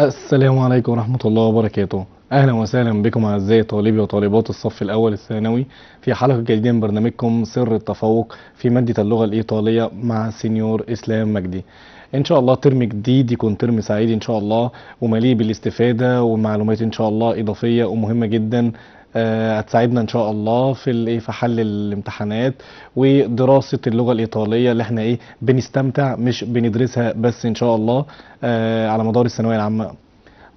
السلام عليكم ورحمة الله وبركاته أهلا وسهلا بكم أعزائي طالبي وطالبات الصف الأول الثانوي في حلقة جديدة من برنامجكم سر التفوق في مادة اللغة الإيطالية مع سينيور إسلام مجدي ان شاء الله ترم جديد يكون ترم سعيد ان شاء الله ومليء بالاستفاده ومعلومات ان شاء الله اضافيه ومهمه جدا آه، هتساعدنا ان شاء الله في الايه في حل الامتحانات ودراسه اللغه الايطاليه اللي احنا ايه بنستمتع مش بندرسها بس ان شاء الله آه، على مدار الثانويه العامه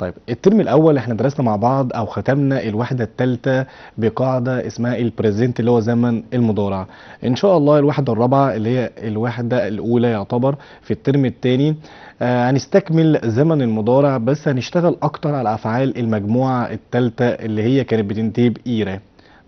طيب الترم الاول احنا درسنا مع بعض او ختمنا الوحده الثالثه بقاعده اسمها البريزنت اللي هو زمن المضارع ان شاء الله الوحده الرابعه اللي هي الوحده الاولى يعتبر في الترم الثاني آه، هنستكمل زمن المضارع بس هنشتغل اكتر على افعال المجموعه الثالثه اللي هي كانت بتنتهي بايره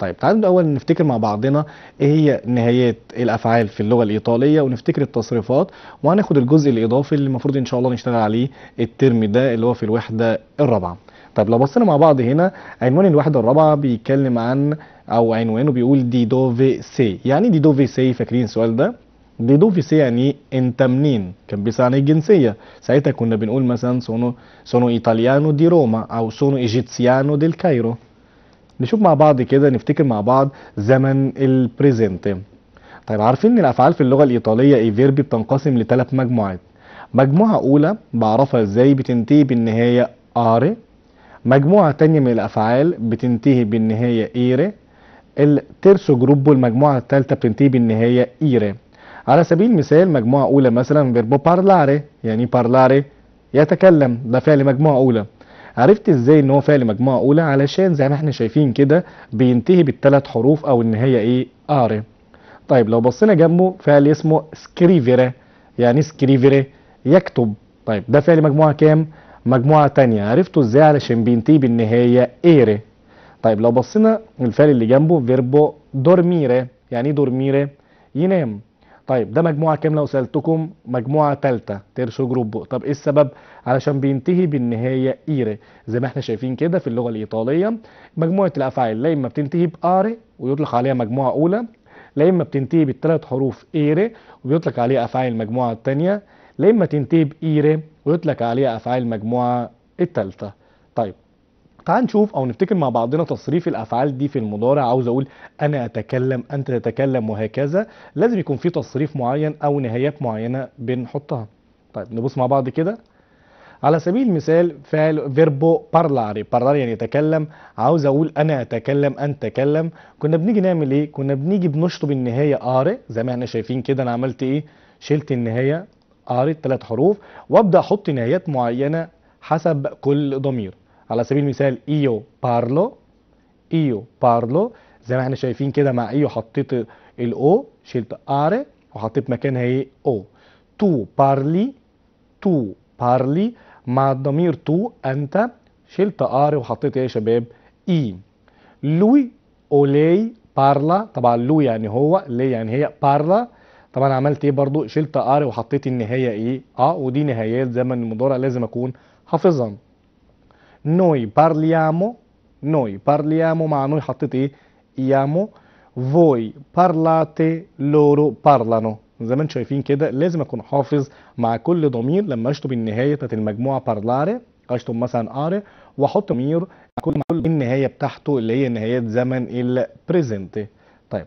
طيب تعالوا الاول نفتكر مع بعضنا ايه هي نهايات الافعال في اللغه الايطاليه ونفتكر التصريفات وهناخد الجزء الاضافي اللي المفروض ان شاء الله نشتغل عليه الترم ده اللي هو في الوحده الرابعه طيب لو بصينا مع بعض هنا عنوان الوحده الرابعه بيتكلم عن او عنوانه بيقول دي دوفي سي يعني دي دوفي سي فاكرين السؤال ده دي دوفي سي يعني انت منين كان بيسأل عن الجنسيه ساعتها كنا بنقول مثلا سونو سونو ايطاليانو دي روما او سونو ايجيتسيانو ديل كايرو نشوف مع بعض كده نفتكر مع بعض زمن البريزنت طيب عارفين ان الافعال في اللغه الايطاليه اي فيربي بتنقسم لثلاث مجموعات مجموعه اولى بعرفها ازاي بتنتهي بالنهايه اري مجموعه تانية من الافعال بتنتهي بالنهايه ايري الترسو جروب والمجموعه الثالثه بتنتهي بالنهايه ايري على سبيل المثال مجموعه اولى مثلا فيربو بارلاري يعني بارلاري يتكلم ده فعل مجموعه اولى عرفت ازاي ان هو فعل مجموعه اولى علشان زي ما احنا شايفين كده بينتهي بالثلاث حروف او ان هي ايه ار طيب لو بصينا جنبه فعل اسمه سكريفيرا يعني سكريفيري يكتب طيب ده فعل مجموعه كام مجموعه تانية عرفته ازاي علشان بينتهي بالنهايه ايري طيب لو بصينا الفعل اللي جنبه فيربو دورميري يعني ايه دورميري ينام طيب ده مجموعه كام لو سالتكم مجموعه ثالثه ترشو جروب طب ايه السبب علشان بينتهي بالنهايه ايري زي ما احنا شايفين كده في اللغه الايطاليه مجموعه الافعال لا اما بتنتهي باري ويطلق عليها مجموعه اولى لا اما بتنتهي بالثلاث حروف ايري ويطلق عليها افعال المجموعه الثانيه لا اما تنتهي بايري ويطلق عليها افعال المجموعه الثالثه طيب تعال نشوف او نفتكر مع بعضنا تصريف الافعال دي في المضارع عاوز اقول انا اتكلم انت تتكلم وهكذا لازم يكون في تصريف معين او نهايات معينه بنحطها طيب نبص مع بعض كده على سبيل المثال فعل فيربو بارلاري بارلاري يعني يتكلم عاوز اقول انا اتكلم انت تكلم كنا بنيجي نعمل ايه كنا بنيجي بنشطب النهايه ار زي ما احنا شايفين كده انا عملت ايه شلت النهايه ار الثلاث حروف وابدا احط نهايات معينه حسب كل ضمير على سبيل المثال ايو بارلو ايو بارلو زي ما احنا شايفين كده مع ايو حطيت الاو شلت ار وحطيت مكانها ايه او تو بارلي تو بارلي مع الضمير تو انت شلت ار وحطيت ايه يا شباب اي لوي اولي بارلا طبعا لو يعني هو لي يعني هي بارلا طبعا عملت ايه برضو شلت ار وحطيت النهايه ايه اه ودي نهايات زمن المضارع لازم اكون حافظها نوي بارليامو نوي بارليامو مع نوي حطيت ايه يامو فوي بارلاتي لورو بارلانو زي ما انتم شايفين كده لازم اكون حافظ مع كل ضمير لما اشطب النهايه بتاعت المجموعه بارلاري اشطب مثلا اري واحط ضمير كل مع كل النهايه بتاعته اللي هي نهايات زمن البريزنت طيب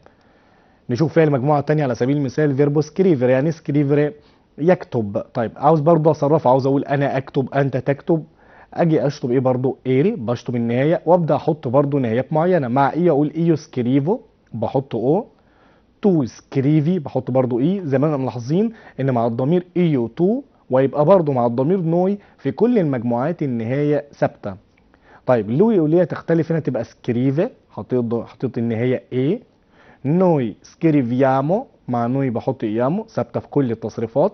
نشوف فيها المجموعه الثانيه على سبيل المثال فيربو سكريفر يعني سكريفر يكتب طيب عاوز برضه اصرف عاوز اقول انا اكتب انت تكتب اجي اشطب ايه برضه ايري بشطب النهايه وابدا احط برضه نهايات معينه مع ايه اقول ايو سكريفو بحط او تو سكريفي بحط برضو اي e. زي ما احنا ملاحظين ان مع الضمير ايو e تو ويبقى برضو مع الضمير نوي في كل المجموعات النهايه ثابته طيب لوي وليا تختلف هنا تبقى سكريفي حطيت حطيت النهايه اي نوي سكريفيامو مع نوي بحط ايامو ثابته في كل التصريفات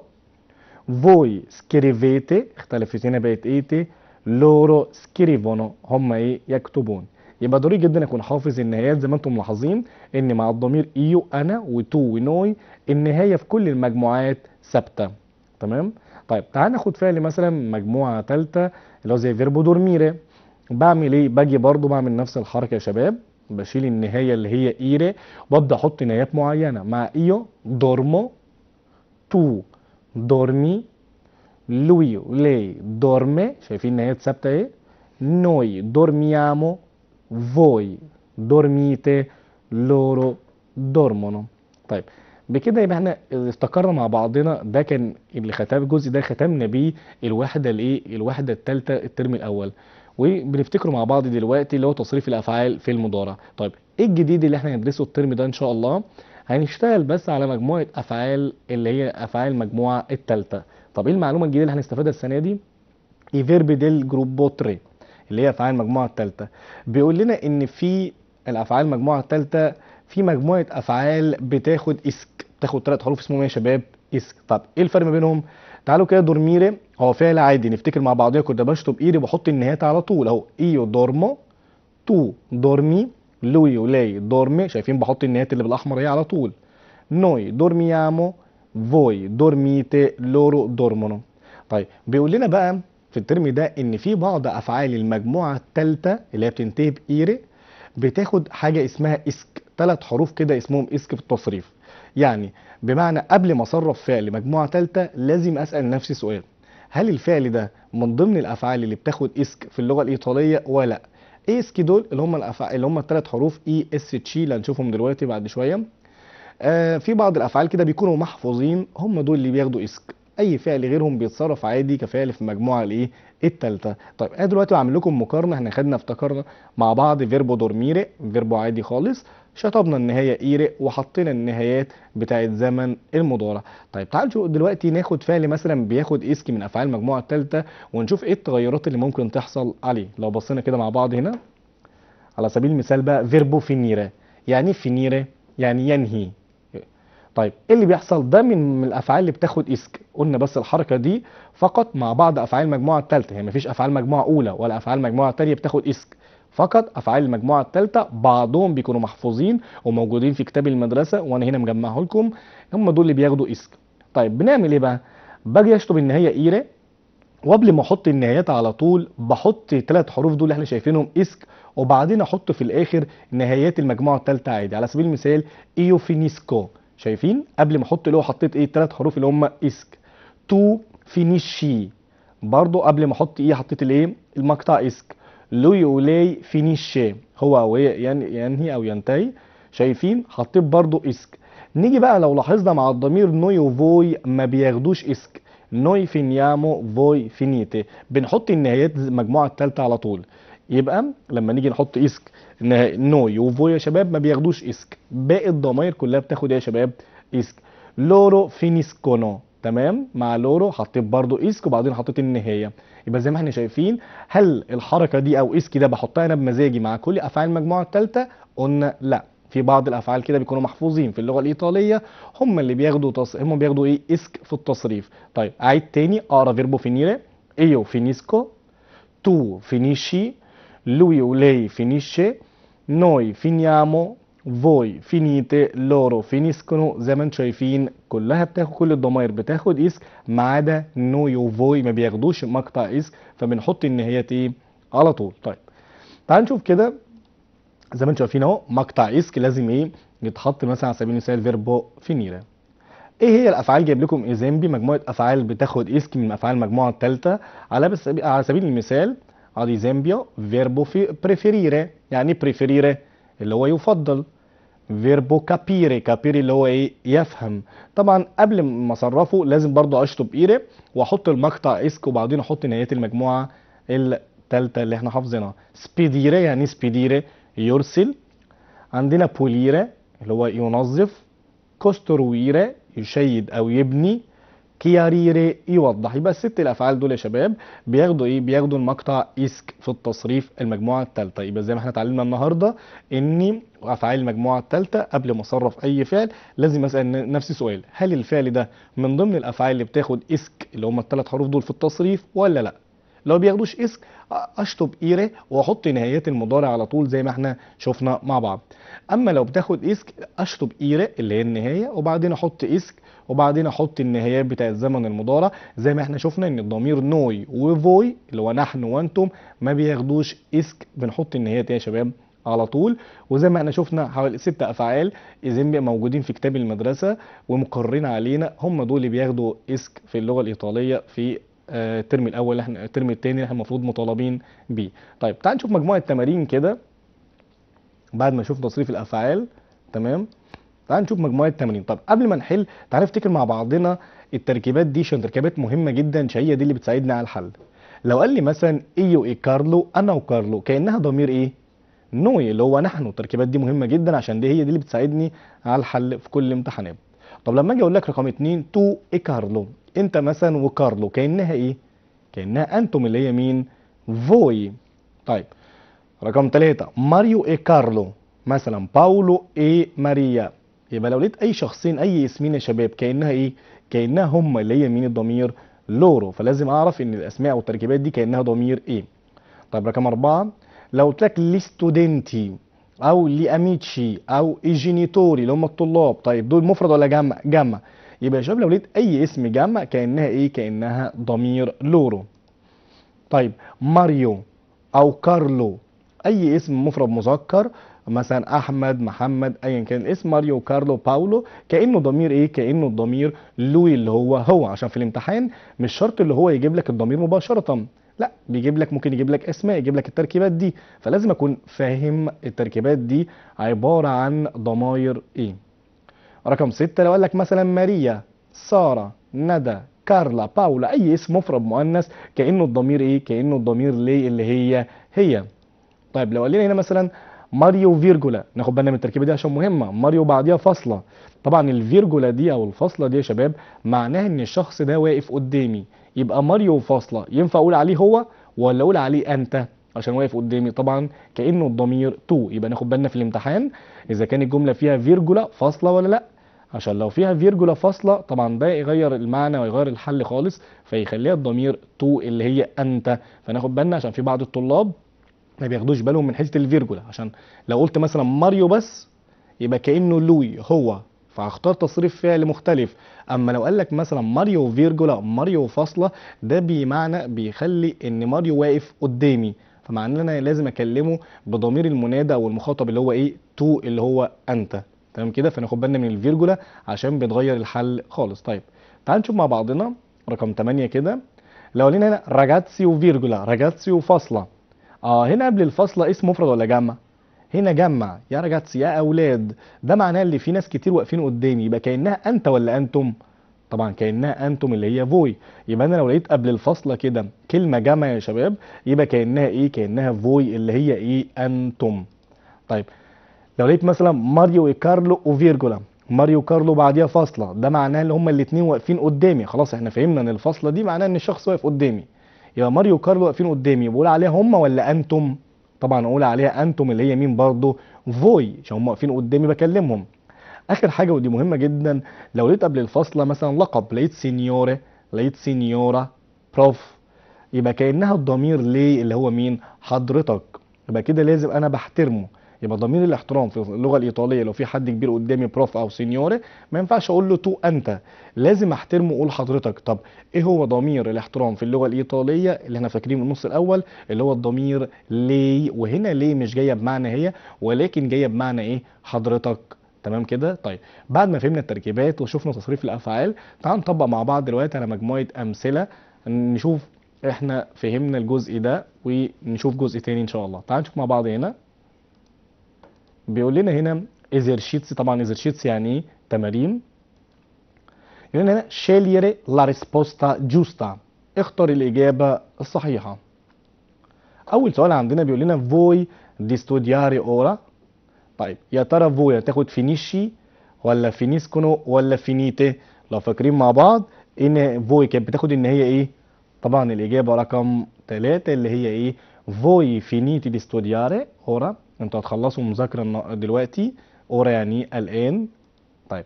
فوي سكريفيتي اختلفت هنا بقت ايتي لورو سكريفونو هم ايه يكتبون يبقى ضروري جدا اكون حافظ النهايات زي ما انتم ملاحظين ان مع الضمير ايو انا وتو ونوي النهايه في كل المجموعات ثابته تمام طيب تعال ناخد فعل مثلا مجموعه ثالثه اللي هو زي فيربو دورميري بعمل ايه باجي برضو بعمل نفس الحركه يا شباب بشيل النهايه اللي هي ايري وابدا احط نهايات معينه مع ايو دورمو تو دورمي لوي لي دورمي شايفين نهايات ثابته ايه نوي دورميامو voi dormite loro dormono طيب بكده يبقى احنا استقرنا مع بعضنا ده كان اللي ختام الجزء ده ختمنا بيه الوحده الايه الوحده الثالثه الترم الاول وبنفتكره مع بعض دلوقتي اللي هو تصريف الافعال في المضارع طيب ايه الجديد اللي احنا هندرسه الترم ده ان شاء الله هنشتغل بس على مجموعه افعال اللي هي افعال المجموعه الثالثه طب ايه المعلومه الجديده اللي هنستفادها السنه دي i ديل del gruppo 3 اللي هي افعال المجموعه الثالثه بيقول لنا ان في الافعال المجموعه الثالثه في مجموعه افعال بتاخد اسك بتاخد ثلاث حروف اسمهم إيه يا شباب اسك طب ايه الفرق ما بينهم تعالوا كده دورميري هو فعل عادي نفتكر مع بعضيها كنت بشطب ايدي وبحط النهايات على طول اهو ايو دورمو تو دورمي لوي ولاي دورمي شايفين بحط النهايات اللي بالاحمر هي على طول نوي دورميامو فوي دورميتي لورو دورمونو طيب بيقول لنا بقى في الترم ده ان في بعض افعال المجموعه الثالثه اللي هي بتنتهي بايري بتاخد حاجه اسمها اسك ثلاث حروف كده اسمهم اسك في التصريف يعني بمعنى قبل ما اصرف فعل مجموعه ثالثه لازم اسال نفسي سؤال هل الفعل ده من ضمن الافعال اللي بتاخد اسك في اللغه الايطاليه ولا لا اسك دول اللي هم الافعال اللي هم الثلاث حروف اي اس تشي اللي هنشوفهم دلوقتي بعد شويه آه في بعض الافعال كده بيكونوا محفوظين هم دول اللي بياخدوا اسك اي فعل غيرهم بيتصرف عادي كفعل في المجموعه الايه الثالثه طيب انا دلوقتي بعمل لكم مقارنه احنا خدنا افتكرنا مع بعض فيربو دورميري فيربو عادي خالص شطبنا النهايه ايري وحطينا النهايات بتاعه زمن المضارع طيب تعالوا نشوف دلوقتي ناخد فعل مثلا بياخد اسكي من افعال المجموعه الثالثه ونشوف ايه التغيرات اللي ممكن تحصل عليه لو بصينا كده مع بعض هنا على سبيل المثال بقى فيربو فينيرا يعني فينيرا إيه يعني ينهي طيب ايه اللي بيحصل ده من الافعال اللي بتاخد اسك قلنا بس الحركه دي فقط مع بعض افعال المجموعه الثالثه هي يعني مفيش افعال مجموعه اولى ولا افعال مجموعه ثانيه بتاخد اسك فقط افعال المجموعه الثالثه بعضهم بيكونوا محفوظين وموجودين في كتاب المدرسه وانا هنا مجمعه لكم هم دول اللي بياخدوا اسك طيب بنعمل ايه بقى باجي اشطب النهايه ايره وقبل ما احط النهايات على طول بحط ثلاث حروف دول اللي احنا شايفينهم اسك وبعدين احط في الاخر نهايات المجموعه الثالثه عادي على سبيل المثال ايوفينيسكو شايفين قبل ما احط لو حطيت ايه الثلاث حروف اللي هم اسك تو فينيشي برضو قبل ما احط ايه حطيت الايه المقطع اسك لو يولاي فينيشي هو او ينهي او ينتهي شايفين حطيت برضو اسك نيجي بقى لو لاحظنا مع الضمير نوي وفوي ما بياخدوش اسك نوي فينيامو فوي فينيتي بنحط النهايات المجموعه الثالثه على طول يبقى لما نيجي نحط اسك نو وفويا يا شباب ما بياخدوش اسك باقي الضماير كلها بتاخد يا شباب اسك لورو فينيسكونو تمام مع لورو حطيت برضو اسك وبعدين حطيت النهايه يبقى زي ما احنا شايفين هل الحركه دي او اسك ده بحطها انا بمزاجي مع كل افعال المجموعه الثالثه قلنا لا في بعض الافعال كده بيكونوا محفوظين في اللغه الايطاليه هم اللي بياخدوا تص... هم بياخدوا ايه اسك في التصريف طيب اعيد تاني اقرا فيربو فينيري ايو فينيسكو تو فينيشي لوي ولي فينيشي noi finiamo voi finite loro finiscono زي ما انتم شايفين كلها بتاخد كل الضمائر بتاخد اسك ما عدا نوي وفوي ما بياخدوش مقطع اسك فبنحط النهايات ايه على طول طيب تعال نشوف كده زي ما انتم شايفين اهو مقطع اسك لازم ايه يتحط مثلا على سبيل المثال فيربو فينيرا ايه هي الافعال جايب لكم ايزامبي مجموعه افعال بتاخد اسك من افعال المجموعه الثالثه على على سبيل المثال ad esempio verbo preferire يعني preferire اللي هو يفضل فيربو كابيري كابيري اللي هو ايه يفهم طبعا قبل ما اصرفه لازم برضو اشطب ايري واحط المقطع اسك وبعدين احط نهايه المجموعه الثالثه اللي احنا حافظينها سبيديري يعني سبيديري يرسل عندنا بوليري اللي هو ينظف كوسترويري يشيد او يبني كياريري يوضح يبقى الست الافعال دول يا شباب بياخدوا ايه بياخدوا المقطع اسك في التصريف المجموعه الثالثه يبقى زي ما احنا اتعلمنا النهارده ان افعال المجموعه الثالثه قبل ما اصرف اي فعل لازم اسال نفسي سؤال هل الفعل ده من ضمن الافعال اللي بتاخد اسك اللي هم الثلاث حروف دول في التصريف ولا لا لو بياخدوش اسك اشطب ايري واحط نهايات المضارع على طول زي ما احنا شفنا مع بعض اما لو بتاخد اسك اشطب ايري اللي هي النهايه وبعدين احط اسك وبعدين احط النهايات بتاع الزمن المضارع زي ما احنا شفنا ان الضمير نوي وفوي اللي هو نحن وانتم ما بياخدوش اسك بنحط النهايات يا شباب على طول وزي ما احنا شفنا حوالي ست افعال اذن موجودين في كتاب المدرسه ومقررين علينا هم دول اللي بياخدوا اسك في اللغه الايطاليه في آه، الترم الاول احنا الترم الثاني اللي احنا المفروض مطالبين بيه طيب تعال نشوف مجموعه تمارين كده بعد ما نشوف تصريف الافعال تمام تعال نشوف مجموعه التمارين طب قبل ما نحل تعال نفتكر مع بعضنا التركيبات دي عشان تركيبات مهمه جدا هي دي اللي بتساعدنا على الحل لو قال لي مثلا ايو إيه اي كارلو انا وكارلو كانها ضمير ايه نوي إيه، اللي هو نحن التركيبات دي مهمه جدا عشان دي هي دي اللي بتساعدني على الحل في كل الامتحانات طب لما اجي اقول لك رقم 2 تو اي كارلو انت مثلا وكارلو كانها ايه كانها انتم اللي هي مين فوي طيب رقم 3 ماريو اي كارلو مثلا باولو اي ماريا يبقى لو لقيت اي شخصين اي اسمين يا شباب كانها ايه كانها هم اللي هي مين الضمير لورو فلازم اعرف ان الاسماء والتركيبات دي كانها ضمير ايه طيب رقم أربعة لو قلت لك ستودنتي او لاميتشي او ايجينيتوري اللي هم الطلاب طيب دول مفرد ولا جمع جمع يبقى يا شباب لو لقيت اي اسم جمع كانها ايه كانها ضمير لورو طيب ماريو او كارلو اي اسم مفرد مذكر مثلا احمد محمد ايا كان الاسم ماريو كارلو باولو كانه ضمير ايه كانه الضمير لوي اللي هو هو عشان في الامتحان مش شرط اللي هو يجيب لك الضمير مباشره لا بيجيب لك ممكن يجيب لك اسماء يجيب لك التركيبات دي فلازم اكون فاهم التركيبات دي عباره عن ضماير ايه رقم ستة لو قال لك مثلا ماريا ساره ندى كارلا باولا اي اسم مفرد مؤنث كانه الضمير ايه كانه الضمير ليه اللي هي هي طيب لو قال لنا هنا مثلا ماريو فيرجولا ناخد بالنا من التركيبه دي عشان مهمه ماريو بعديها فاصله طبعا الفيرجولا دي او الفاصله دي يا شباب معناها ان الشخص ده واقف قدامي يبقى ماريو فاصله ينفع اقول عليه هو ولا اقول عليه انت عشان واقف قدامي طبعا كانه الضمير تو يبقى ناخد بالنا في الامتحان اذا كان الجمله فيها فيرجولا فاصله ولا لا عشان لو فيها فيرجولا فاصله طبعا ده يغير المعنى ويغير الحل خالص فيخليها الضمير تو اللي هي انت فناخد بالنا عشان في بعض الطلاب ما بياخدوش بالهم من حته الفيرجولا عشان لو قلت مثلا ماريو بس يبقى كانه لوي هو فهختار تصريف فعل مختلف اما لو قال لك مثلا ماريو فيرجولا ماريو فاصله ده بمعنى بيخلي ان ماريو واقف قدامي فمعناه ان انا لازم اكلمه بضمير المنادى او المخاطب اللي هو ايه تو اللي هو انت تمام كده فناخد بالنا من الفيرجولا عشان بتغير الحل خالص طيب تعال نشوف مع بعضنا رقم 8 كده لو لقينا هنا راجاتسي وفيرجولا راجاتسي وفاصله اه هنا قبل الفاصله اسم مفرد ولا جمع هنا جمع يا رجعت يا اولاد ده معناه اللي في ناس كتير واقفين قدامي يبقى كانها انت ولا انتم طبعا كانها انتم اللي هي فوي يبقى انا لو لقيت قبل الفاصله كده كلمه جمع يا شباب يبقى كانها ايه كانها فوي اللي هي ايه انتم طيب لو لقيت مثلا ماريو وكارلو وفيرجولا ماريو كارلو بعديها فاصله ده معناه ان هما الاثنين واقفين قدامي خلاص احنا فهمنا ان الفاصله دي معناها ان الشخص واقف قدامي يبقى ماريو كارلو واقفين قدامي بقول عليها هم ولا انتم طبعا اقول عليها انتم اللي هي مين برضه فوي عشان هم واقفين قدامي بكلمهم اخر حاجه ودي مهمه جدا لو لقيت قبل الفاصله مثلا لقب لقيت سينيوره لقيت سينيورا بروف يبقى كانها الضمير ليه اللي هو مين حضرتك يبقى كده لازم انا بحترمه يبقى ضمير الاحترام في اللغه الايطاليه لو في حد كبير قدامي بروف او سينيوري ما ينفعش اقول له تو انت لازم احترمه واقول حضرتك طب ايه هو ضمير الاحترام في اللغه الايطاليه اللي احنا فاكرينه النص الاول اللي هو الضمير ليه وهنا ليه مش جايه بمعنى هي ولكن جايه بمعنى ايه حضرتك تمام كده طيب بعد ما فهمنا التركيبات وشفنا تصريف الافعال تعال نطبق مع بعض دلوقتي على مجموعه امثله نشوف احنا فهمنا الجزء ده ونشوف جزء تاني ان شاء الله تعال نشوف مع بعض هنا بيقول لنا هنا ايزرشيتس طبعا ايزرشيتس يعني ايه تمارين يقول لنا هنا شيليري لا ريسبوستا جوستا اختر الاجابه الصحيحه اول سؤال عندنا بيقول لنا فوي دي ستودياري اورا طيب يا ترى فوي هتاخد فينيشي ولا فينيسكونو ولا فينيتي لو فاكرين مع بعض ان فوي كانت بتاخد ان هي ايه طبعا الاجابه رقم ثلاثة اللي هي ايه فوي فينيتي دي ستودياري اورا انتوا هتخلصوا مذاكره دلوقتي اورا يعني الان طيب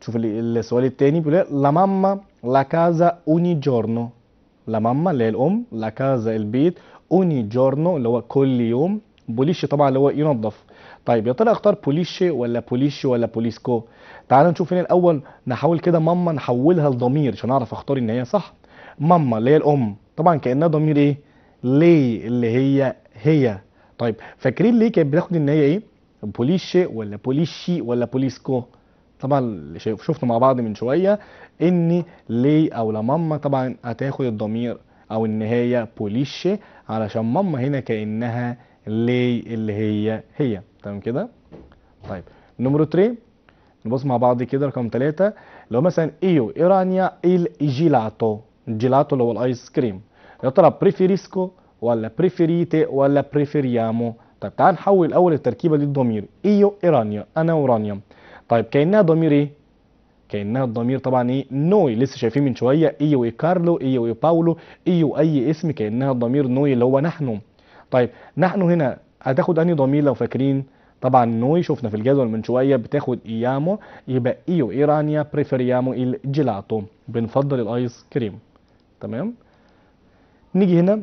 تشوف السؤال الثاني بيقول لا ماما لا كازا اوني جورنو لا ماما اللي هي الام لا كازا البيت اوني جورنو اللي هو كل يوم بوليشي طبعا اللي هو ينظف طيب يا ترى اختار بوليشي ولا بوليشي ولا بوليسكو تعال نشوف هنا الاول نحاول كده ماما نحولها لضمير عشان اعرف اختار ان هي صح ماما اللي هي الام طبعا كانها ضمير ايه ليه اللي هي هي طيب فاكرين ليه كانت بتاخد النهايه ايه؟ بوليشي ولا بوليشي ولا بوليسكو؟ طبعا شفنا مع بعض من شويه ان لي او لماما طبعا هتاخد الضمير او النهايه بوليشي علشان ماما هنا كانها لي اللي هي هي تمام كده؟ طيب نمرو 3 نبص مع بعض كده رقم 3 لو مثلا ايو ايرانيا الجيلاتو الجيلاتو اللي هو الايس كريم يا ترى بريفيريسكو ولا بريفيريتي ولا بريفيريامو طيب تعال نحول الاول التركيبه دي للضمير ايو ايرانيا انا ورانيا طيب كانها ضمير ايه كانها الضمير طبعا ايه نوي لسه شايفين من شويه ايو اي كارلو ايو اي باولو ايو اي اسم كانها الضمير نوي اللي هو نحن طيب نحن هنا هتاخد انهي ضمير لو فاكرين طبعا نوي شفنا في الجدول من شويه بتاخد ايامو يبقى ايو ايرانيا بريفيريامو الجيلاتو بنفضل الايس كريم تمام نيجي هنا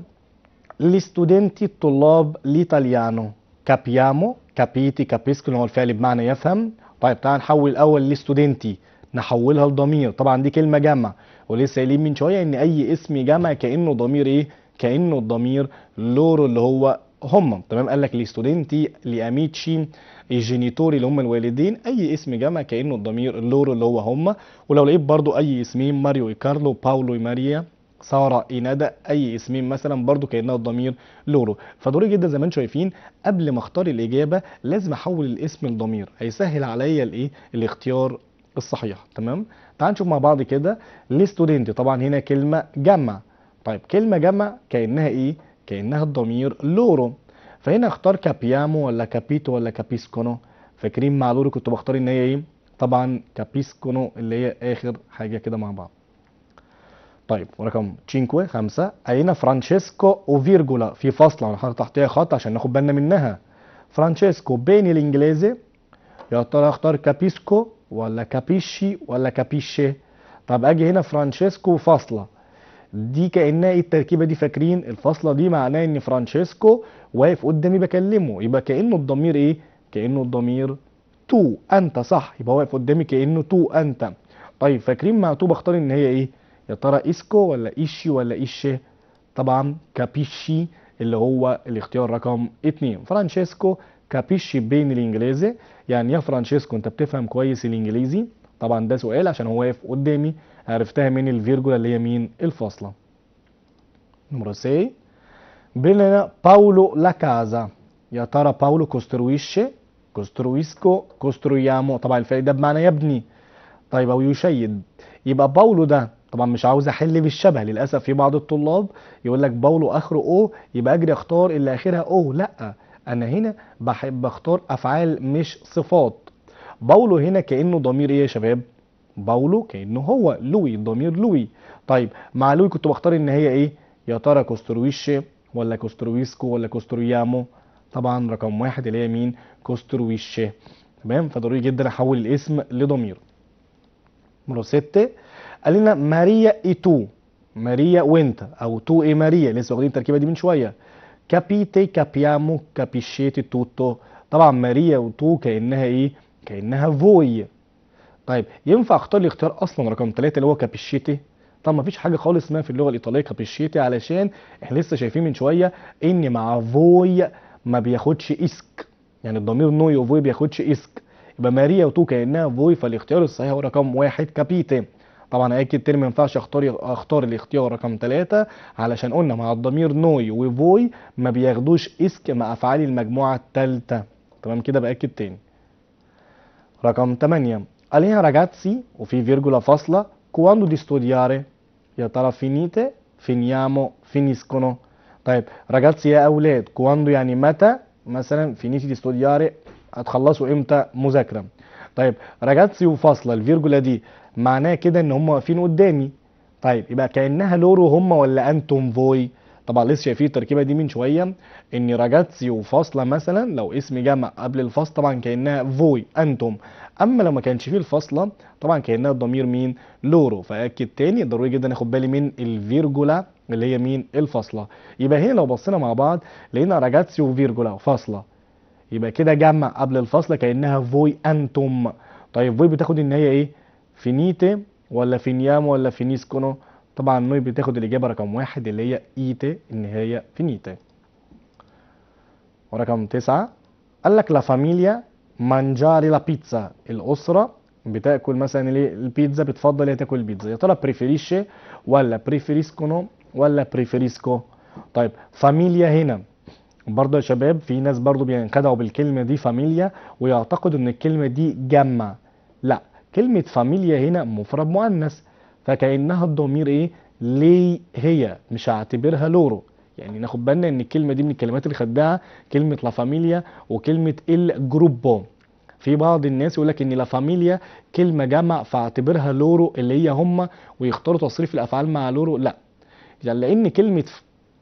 Gli studenti طلاب l'italiano capiamo capiti capiscono هو الفعل بمعنى يفهم طيب تعال نحول الاول لي studenti نحولها لضمير طبعا دي كلمه جمع ولسه قايلين من شويه ان اي اسم جمع كانه ضمير ايه كانه الضمير لورو اللي هو هم تمام قال لك لي ستودنتي لاميتشي الجينيتوري اللي هم الوالدين اي اسم جمع كانه الضمير لورو اللي هو هم ولو لقيت برضو اي اسمين ماريو كارلو باولو ماريا ساره إناده أي اسمين مثلا برضو كأنها الضمير لورو فضروري جدا زي ما انتم شايفين قبل ما اختار الإجابة لازم أحول الاسم لضمير هيسهل عليا الإيه الاختيار الصحيح تمام تعال نشوف مع بعض كده لستودنت طبعا هنا كلمة جمع طيب كلمة جمع كأنها إيه كأنها الضمير لورو فهنا اختار كابيامو ولا كابيتو ولا كابيسكونو فاكرين مع لورو كنت بختار ان هي ايه طبعا كابيسكونو اللي هي اخر حاجه كده مع بعض طيب ورقم 5 5 اين فرانشيسكو وفيرجولا في فاصلة انا حاطط تحتها خط عشان ناخد بالنا منها فرانشيسكو بين الانجليزي يا ترى اختار كابيسكو ولا كابيشي ولا كابيشي طب اجي هنا فرانشيسكو فاصلة دي كانها ايه التركيبه دي فاكرين الفاصله دي معناها ان فرانشيسكو واقف قدامي بكلمه يبقى كانه الضمير ايه كانه الضمير تو انت صح يبقى واقف قدامي كانه تو انت طيب فاكرين مع تو بختار ان هي ايه يا ترى اسكو ولا ايشي ولا ايشي طبعا كابيشي اللي هو الاختيار رقم اتنين فرانشيسكو كابيشي بين الانجليزي يعني يا فرانشيسكو انت بتفهم كويس الانجليزي طبعا ده سؤال عشان هو واقف قدامي عرفتها من الفيرجولا اللي هي مين الفاصله نمرة سي بيننا باولو لا كازا يا ترى باولو كوسترويشي كوسترويسكو كوسترويامو طبعا الفعل ده بمعنى يبني طيب او يشيد يبقى باولو ده طبعا مش عاوز احل بالشبه للاسف في بعض الطلاب يقول لك باولو اخره او يبقى اجري اختار اللي اخرها او لا انا هنا بحب اختار افعال مش صفات باولو هنا كانه ضمير ايه يا شباب باولو كانه هو لوي ضمير لوي طيب مع لوي كنت بختار ان هي ايه يا ترى كوسترويش ولا كوسترويسكو ولا كوسترويامو طبعا رقم واحد اللي هي مين كوسترويش تمام فضروري جدا احول الاسم لضمير نمرة سته قال لنا ماريا اي تو ماريا وانت او تو اي ماريا لسه واخدين التركيبه دي من شويه كابيتي كابيامو كابيشيتي توتو طبعا ماريا وتو كانها ايه كانها فوي طيب ينفع اختار لي اختيار اصلا رقم ثلاثة اللي هو كابيشيتي طب ما فيش حاجه خالص اسمها في اللغه الايطاليه كابيشيتي علشان احنا لسه شايفين من شويه ان مع فوي ما بياخدش اسك يعني الضمير نوي وفوي بياخدش اسك يبقى ماريا وتو كانها فوي فالاختيار الصحيح هو رقم واحد كابيتي طبعا اكيد ترمي ما ينفعش اختار اختار الاختيار رقم ثلاثه علشان قلنا مع الضمير نوي وفوي ما بياخدوش اسك مع افعال المجموعه الثالثه تمام كده باكد تاني رقم 8 اليها راجاتسي وفي فيرجولا فاصله كواندو دي ستودياري يا ترى فينيتي فينيامو فينيسكونو طيب راجاتسي يا اولاد كواندو يعني متى مثلا فينيتي دي ستودياري هتخلصوا امتى مذاكره طيب راجاتسي وفاصله الفيرجولا دي معناه كده ان هم واقفين قدامي طيب يبقى كانها لورو هم ولا انتم فوي طبعا لسه شايفين التركيبه دي من شويه ان راجاتسي وفاصله مثلا لو اسم جمع قبل الفاصل طبعا كانها فوي انتم اما لو ما كانش فيه الفاصله طبعا كانها الضمير مين لورو فاكد تاني ضروري جدا اخد بالي من الفيرجولا اللي هي مين الفاصله يبقى هنا لو بصينا مع بعض لقينا راجاتسي وفيرجولا فاصله يبقى كده جمع قبل الفاصله كانها فوي انتم طيب فوي بتاخد ان هي ايه فينيتي ولا فينيامو ولا فينيسكونو طبعا نوي بتاخد الإجابة رقم واحد اللي هي إيتي إن هي فينيتي ورقم تسعة قال لك لا فاميليا مانجاري لا بيتزا الأسرة بتاكل مثلا البيتزا بتفضل هي تاكل البيتزا يا ترى بريفيريشي ولا بريفيريسكونو ولا بريفيريسكو طيب فاميليا هنا برضه يا شباب في ناس برضه بينخدعوا بالكلمه دي فاميليا ويعتقدوا ان الكلمه دي جمع لا كلمة فاميليا هنا مفرد مؤنث فكأنها الضمير ايه ليه هي مش هعتبرها لورو يعني ناخد بالنا ان الكلمه دي من الكلمات اللي خدها كلمه لا فاميليا وكلمه الجروبو في بعض الناس يقول لك ان لا فاميليا كلمه جمع فاعتبرها لورو اللي هي هم ويختاروا تصريف الافعال مع لورو لا يعني لان كلمه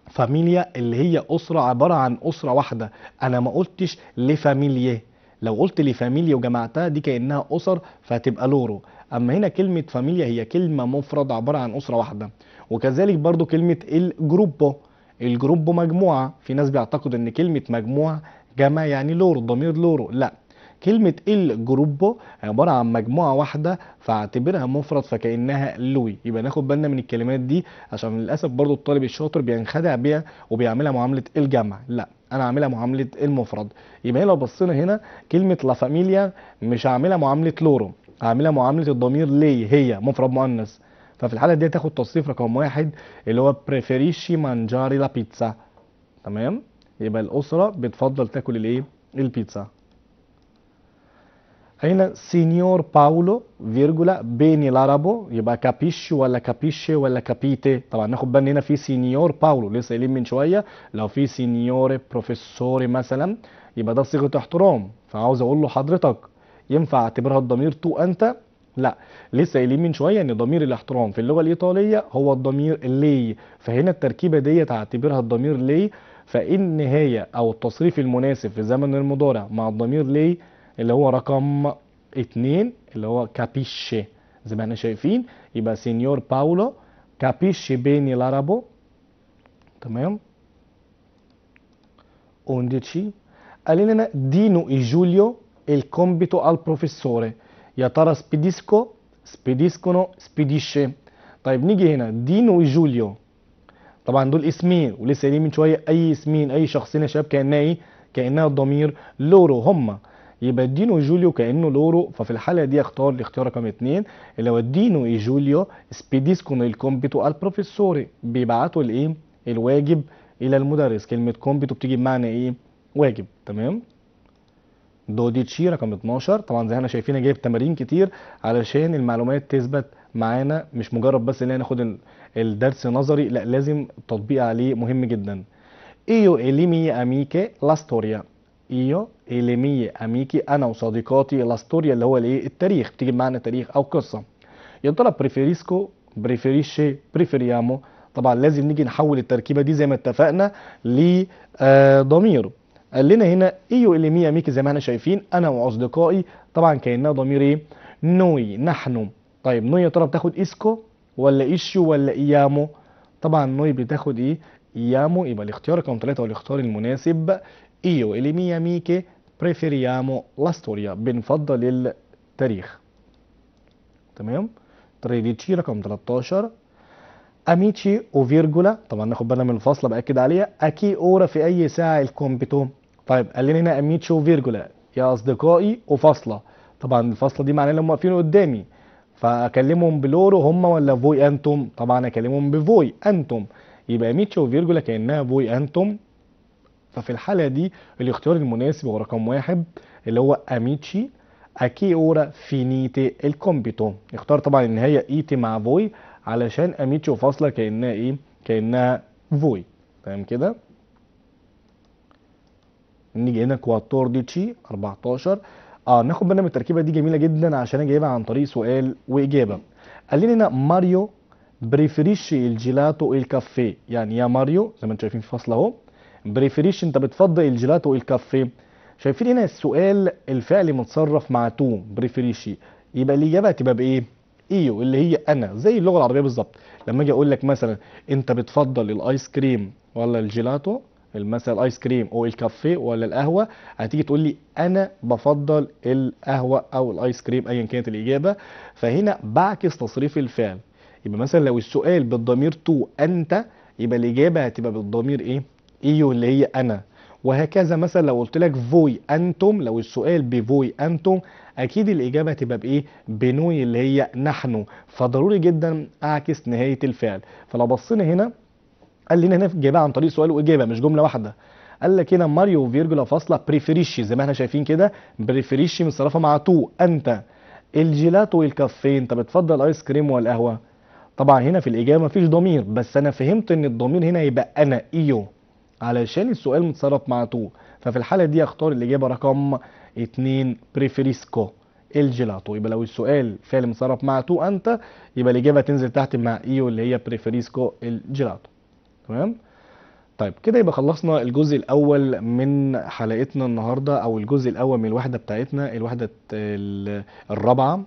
فاميليا اللي هي اسره عباره عن اسره واحده انا ما قلتش لفاميليا لو قلت لي فاميليا وجمعتها دي كانها اسر فهتبقى لورو اما هنا كلمه فاميليا هي كلمه مفرد عباره عن اسره واحده وكذلك برضو كلمه الجروبو الجروبو مجموعه في ناس بيعتقد ان كلمه مجموعه جمع يعني لورو ضمير لورو لا كلمة الجروبو عبارة عن مجموعة واحدة فاعتبرها مفرد فكأنها لوي يبقى ناخد بالنا من الكلمات دي عشان للأسف برضو الطالب الشاطر بينخدع بيها وبيعملها معاملة الجمع لا انا عاملها معامله المفرد يبقى لو بصينا هنا كلمه لا فاميليا مش هعملها معامله لورو هعملها معامله الضمير ليه هي مفرد مؤنث ففي الحاله دي تاخد تصريف رقم واحد اللي هو بريفيريشي مانجاري لا بيتزا تمام يبقى الاسره بتفضل تاكل الايه البيتزا هنا سينيور باولو فيرجولا بين العربو يبقى كابيشي ولا كابيشي ولا كابيتي طبعا ناخد بالنا هنا في سينيور باولو لسه قايلين من شويه لو في سينيور بروفيسوري مثلا يبقى ده صيغه احترام فعاوز اقول له حضرتك ينفع اعتبرها الضمير تو انت لا لسه قايلين من شويه ان ضمير الاحترام في اللغه الايطاليه هو الضمير لي فهنا التركيبه ديت هعتبرها الضمير لي فان هي او التصريف المناسب في زمن المضارع مع الضمير لي اللي هو رقم اتنين اللي هو كابيشي زي ما احنا شايفين يبقى سينيور باولو كابيشي بيني لارابو تمام اونديتشي قال لنا دينو اي جوليو الكومبيتو compito al يا ترى سبيديسكو سبيديسكونو سبيديشي طيب نيجي هنا دينو اي جوليو طبعا دول اسمين ولسه قايلين من شويه اي اسمين اي شخصين يا شباب كانها ايه كانها الضمير لورو هما يبقى ادينه جوليو كانه لورو ففي الحاله دي اختار الاختيار رقم 2 اللي هو ادينه اي جوليو سبيديسكون الكومبيتو البروفيسوري بيبعتوا الايه الواجب الى المدرس كلمه كومبيتو بتيجي بمعنى ايه واجب تمام دوديتشي رقم 12 طبعا زي ما احنا شايفين انا جايب تمارين كتير علشان المعلومات تثبت معانا مش مجرد بس ان احنا ناخد الدرس نظري لا لازم التطبيق عليه مهم جدا ايو اليمي اميكي لاستوريا ايو إليمية أميكي أنا وصديقاتي الأستوريا اللي هو الإيه التاريخ بتيجي بمعنى تاريخ أو قصة ترى بريفيريسكو بريفيريشي بريفيريامو طبعا لازم نيجي نحول التركيبة دي زي ما اتفقنا لضمير آه، قال لنا هنا ايو إليمية أميكي زي ما احنا شايفين أنا وأصدقائي طبعا كأنها ضمير إيه نوي نحن طيب نوي يا ترى بتاخد إسكو ولا إيشيو ولا إيامو طبعا نوي بتاخد إيه يامو يبقى الاختيار رقم 3 هو الاختيار المناسب Io e le mie amiche preferiamo la storia بنفضل التاريخ تمام 13 رقم 13 اميتشي او فيرجولا طبعا ناخد بالنا من الفاصله باكد عليها اكي اورا في اي ساعه الكومبيتو طيب قال لنا هنا اميتشي وفيرجولا يا اصدقائي وفاصله طبعا الفاصله دي معناها انهم واقفين قدامي فاكلمهم بلورو هم ولا فوي انتم طبعا اكلمهم بفوي انتم يبقى ميتشو وفيرجولا كانها فوي انتم ففي الحاله دي الاختيار المناسب هو رقم واحد اللي هو اميتشي اكي اورا فينيتي الكومبيتو اختار طبعا ان هي ايتي مع فوي علشان اميتشي وفاصله كانها ايه كانها فوي تمام كده نيجي هنا كواتور دي تشي 14 اه ناخد بالنا من التركيبه دي جميله جدا عشان انا جايبها عن طريق سؤال واجابه قال لنا هنا ماريو بريفريش الجيلاتو الكافيه يعني يا ماريو زي ما انتم شايفين في فصل اهو بريفريش انت بتفضل الجيلاتو والكافيه شايفين هنا السؤال الفعلي متصرف مع تو بريفريشي يبقى الاجابه هتبقى بايه ايو اللي هي انا زي اللغه العربيه بالظبط لما اجي اقول لك مثلا انت بتفضل الايس كريم ولا الجيلاتو مثلا الايس كريم او الكافيه ولا القهوه هتيجي تقول لي انا بفضل القهوه او الايس كريم ايا كانت الاجابه فهنا بعكس تصريف الفعل يبقى مثلا لو السؤال بالضمير تو انت يبقى الاجابه هتبقى بالضمير ايه ايو اللي هي انا وهكذا مثلا لو قلت لك فوي انتم لو السؤال بفوي انتم اكيد الاجابه هتبقى بايه بنوي اللي هي نحن فضروري جدا اعكس نهايه الفعل فلو بصينا هنا قال لنا هنا اجابه عن طريق سؤال واجابه مش جمله واحده قال لك هنا ماريو فيرجولا فاصله بريفريشي زي ما احنا شايفين كده بريفريشي متصرفه مع تو انت الجيلاتو والكافيه انت بتفضل ايس كريم والقهوة طبعا هنا في الاجابه مفيش ضمير بس انا فهمت ان الضمير هنا يبقى انا ايو علشان السؤال متصرف مع تو ففي الحالة دي اختار الإجابة رقم 2 بريفريسكو الجيلاتو يبقى لو السؤال فعل متصرف مع تو أنت يبقى الإجابة تنزل تحت مع إيو اللي هي بريفريسكو الجيلاتو تمام؟ طيب كده يبقى خلصنا الجزء الاول من حلقتنا النهارده او الجزء الاول من الوحده بتاعتنا الوحده الرابعه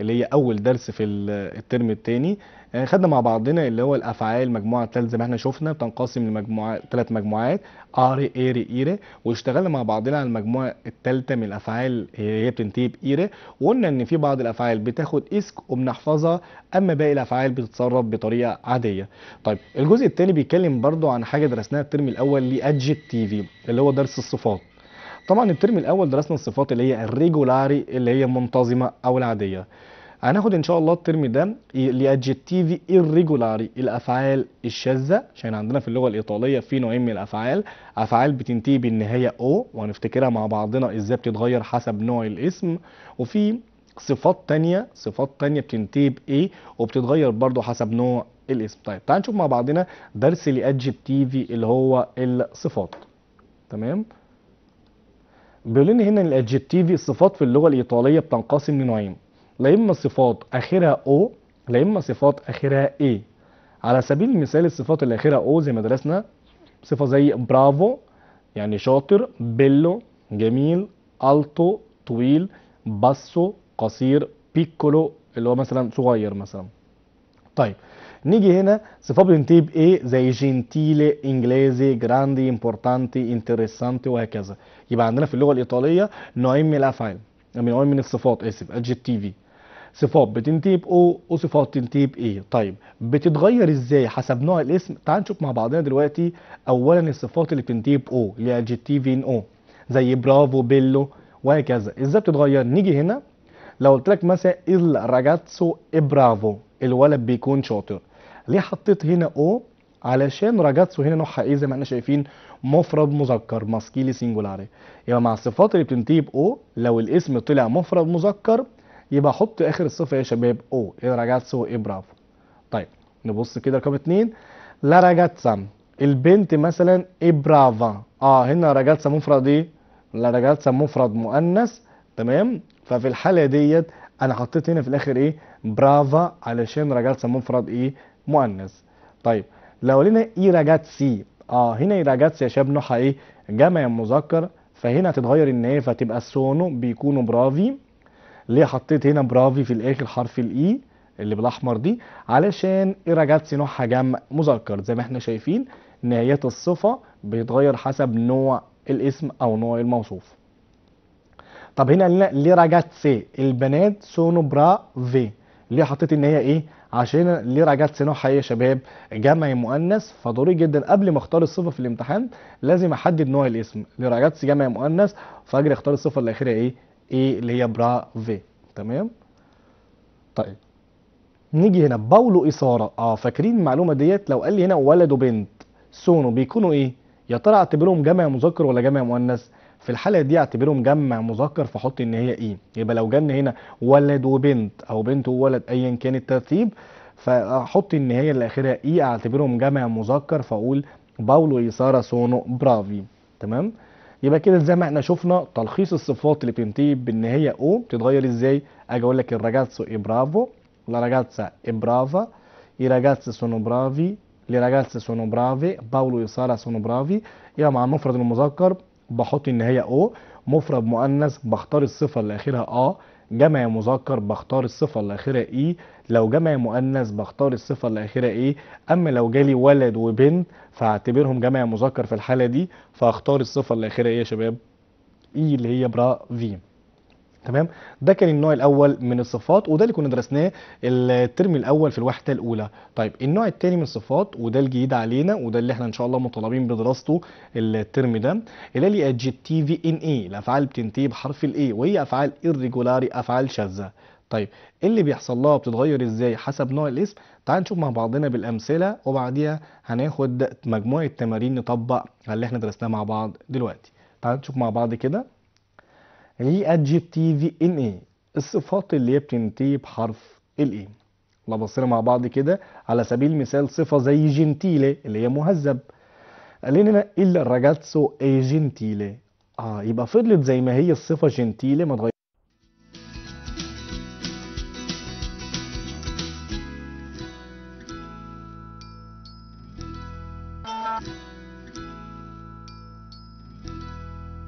اللي هي اول درس في الترم الثاني يعني خدنا مع بعضنا اللي هو الافعال مجموعه الثالث زي ما احنا شفنا بتنقسم لمجموعات ثلاث مجموعات اري ايري ايري واشتغلنا مع بعضنا على المجموعه الثالثه من الافعال هي بتنتهي بايري وقلنا ان في بعض الافعال بتاخد اسك وبنحفظها اما باقي الافعال بتتصرف بطريقه عاديه طيب الجزء الثاني بيتكلم برضو عن حاجه درسناها الترم الاول لادجكتيفي اللي هو درس الصفات طبعا الترم الاول درسنا الصفات اللي هي الريجولاري اللي هي المنتظمه او العاديه هناخد ان شاء الله الترم ده الادجكتيفي الريجولاري الافعال الشاذه عشان عندنا في اللغه الايطاليه في نوعين من الافعال افعال بتنتهي بالنهايه او وهنفتكرها مع بعضنا ازاي بتتغير حسب نوع الاسم وفي صفات تانية صفات تانية بتنتهي بايه وبتتغير برضو حسب نوع الاسم طيب تعال نشوف مع بعضنا درس الادجكتيفي اللي هو الصفات تمام بيقول لنا هنا الادجكتيفي الصفات في اللغه الايطاليه بتنقسم لنوعين لا إما صفات آخرها أو لا إما صفات آخرها إيه على سبيل المثال الصفات اللي آخرها أو زي ما درسنا صفة زي برافو يعني شاطر بيلو جميل ألتو طويل باسو قصير بيكولو اللي هو مثلا صغير مثلا طيب نيجي هنا صفات بتنتهي بايه زي جنتيلي انجليزي جراندي امبورتانتي انتريسانتي وهكذا يبقى عندنا في اللغه الايطاليه نوعين من الافعال يعني نوعين من الصفات اسف ادجكتيفي صفات بتنتهي او وصفات تنتهي ايه طيب بتتغير إزاي حسب نوع الاسم تعال نشوف مع بعضنا دلوقتي أولا الصفات اللي بتنتهي او اللي هي أو زي برافو بيلو وهكذا إزاي بتتغير نيجي هنا لو قلت لك مثلا الراجاتسو برافو إيه الولد بيكون شاطر ليه حطيت هنا أو علشان راجاتسو هنا نوعها ايه زي ما احنا شايفين مفرد مذكر ماسكيلي سينجولاري يبقى يعني مع الصفات اللي بتنتهي او لو الاسم طلع مفرد مذكر يبقى حط اخر الصفه يا شباب او ايه راجاتسو ايه برافو طيب نبص كده رقم اتنين لا راجاتسا البنت مثلا ايه برافا اه هنا راجاتسا مفرد ايه لا راجاتسا مفرد مؤنث تمام ففي الحاله ديت انا حطيت هنا في الاخر ايه برافا علشان راجاتسا مفرد ايه مؤنث طيب لو لنا اي راجاتسي اه هنا اي راجاتسي يا شباب نوعها ايه جمع مذكر فهنا هتتغير النهايه فتبقى سونو بيكونوا برافي ليه حطيت هنا برافي في الاخر حرف الاي e اللي بالاحمر دي علشان ايراجاتسي نوعها جمع مذكر زي ما احنا شايفين نهايات الصفه بيتغير حسب نوع الاسم او نوع الموصوف طب هنا قلنا لنا ليراجاتسي البنات سونو برا في ليه حطيت ان هي ايه عشان ليراجاتسي نوعها ايه يا شباب جمع مؤنث فضروري جدا قبل ما اختار الصفه في الامتحان لازم احدد نوع الاسم ليراجاتسي جمع مؤنث فاجري اختار الصفه الاخيره ايه ايه اللي هي برا في تمام طيب نيجي هنا باولو اثاره اه فاكرين المعلومه ديت لو قال لي هنا ولد وبنت سونو بيكونوا ايه يا ترى اعتبرهم جمع مذكر ولا جمع مؤنث في الحالة دي اعتبرهم جمع مذكر فحط ان هي ايه يبقى لو جن هنا ولد وبنت او بنت وولد ايا كان الترتيب فاحط ان هي اللي اخرها ايه اعتبرهم جمع مذكر فاقول باولو يسارا سونو برافي تمام يبقى كده زي ما احنا شفنا تلخيص الصفات اللي بتنتهي بان هي او بتتغير ازاي اجي اقول لك الراجاتسو اي برافو لا راجاتسا اي برافا اي ragazzi سونو برافي لي ragazze سونو برافي باولو اي سارة سونو برافي يبقى مع المفرد المذكر بحط ان هي او مفرد مؤنث بختار الصفه اللي اخرها ا آه. جمع مذكر بختار الصفة اللي اخرها اي لو جمع مؤنث بختار الصفة اللي اخرها ايه اما لو جالي ولد وبنت فاعتبرهم جمع مذكر في الحالة دي فاختار الصفة اللي اخرها ايه يا شباب اي اللي هي برا فيم تمام ده كان النوع الاول من الصفات وده اللي كنا درسناه الترم الاول في الوحده الاولى طيب النوع الثاني من الصفات وده الجديد علينا وده اللي احنا ان شاء الله مطالبين بدراسته الترم ده اللي هي ادجكتيفي ان اي الافعال بتنتهي بحرف الاي وهي افعال ايرجولاري افعال شاذه طيب ايه اللي بيحصل لها وبتتغير ازاي حسب نوع الاسم تعال نشوف مع بعضنا بالامثله وبعديها هناخد مجموعه تمارين نطبق على اللي احنا درسناه مع بعض دلوقتي تعال نشوف مع بعض كده الادجكتيف ان ايه الصفات اللي بتنتهي بحرف الاي لو بصينا مع بعض كده على سبيل المثال صفه زي جنتيله اللي هي مهذب قال لنا الا الراجاتسو اي جنتيله اه يبقى فضلت زي ما هي الصفه جنتيله ما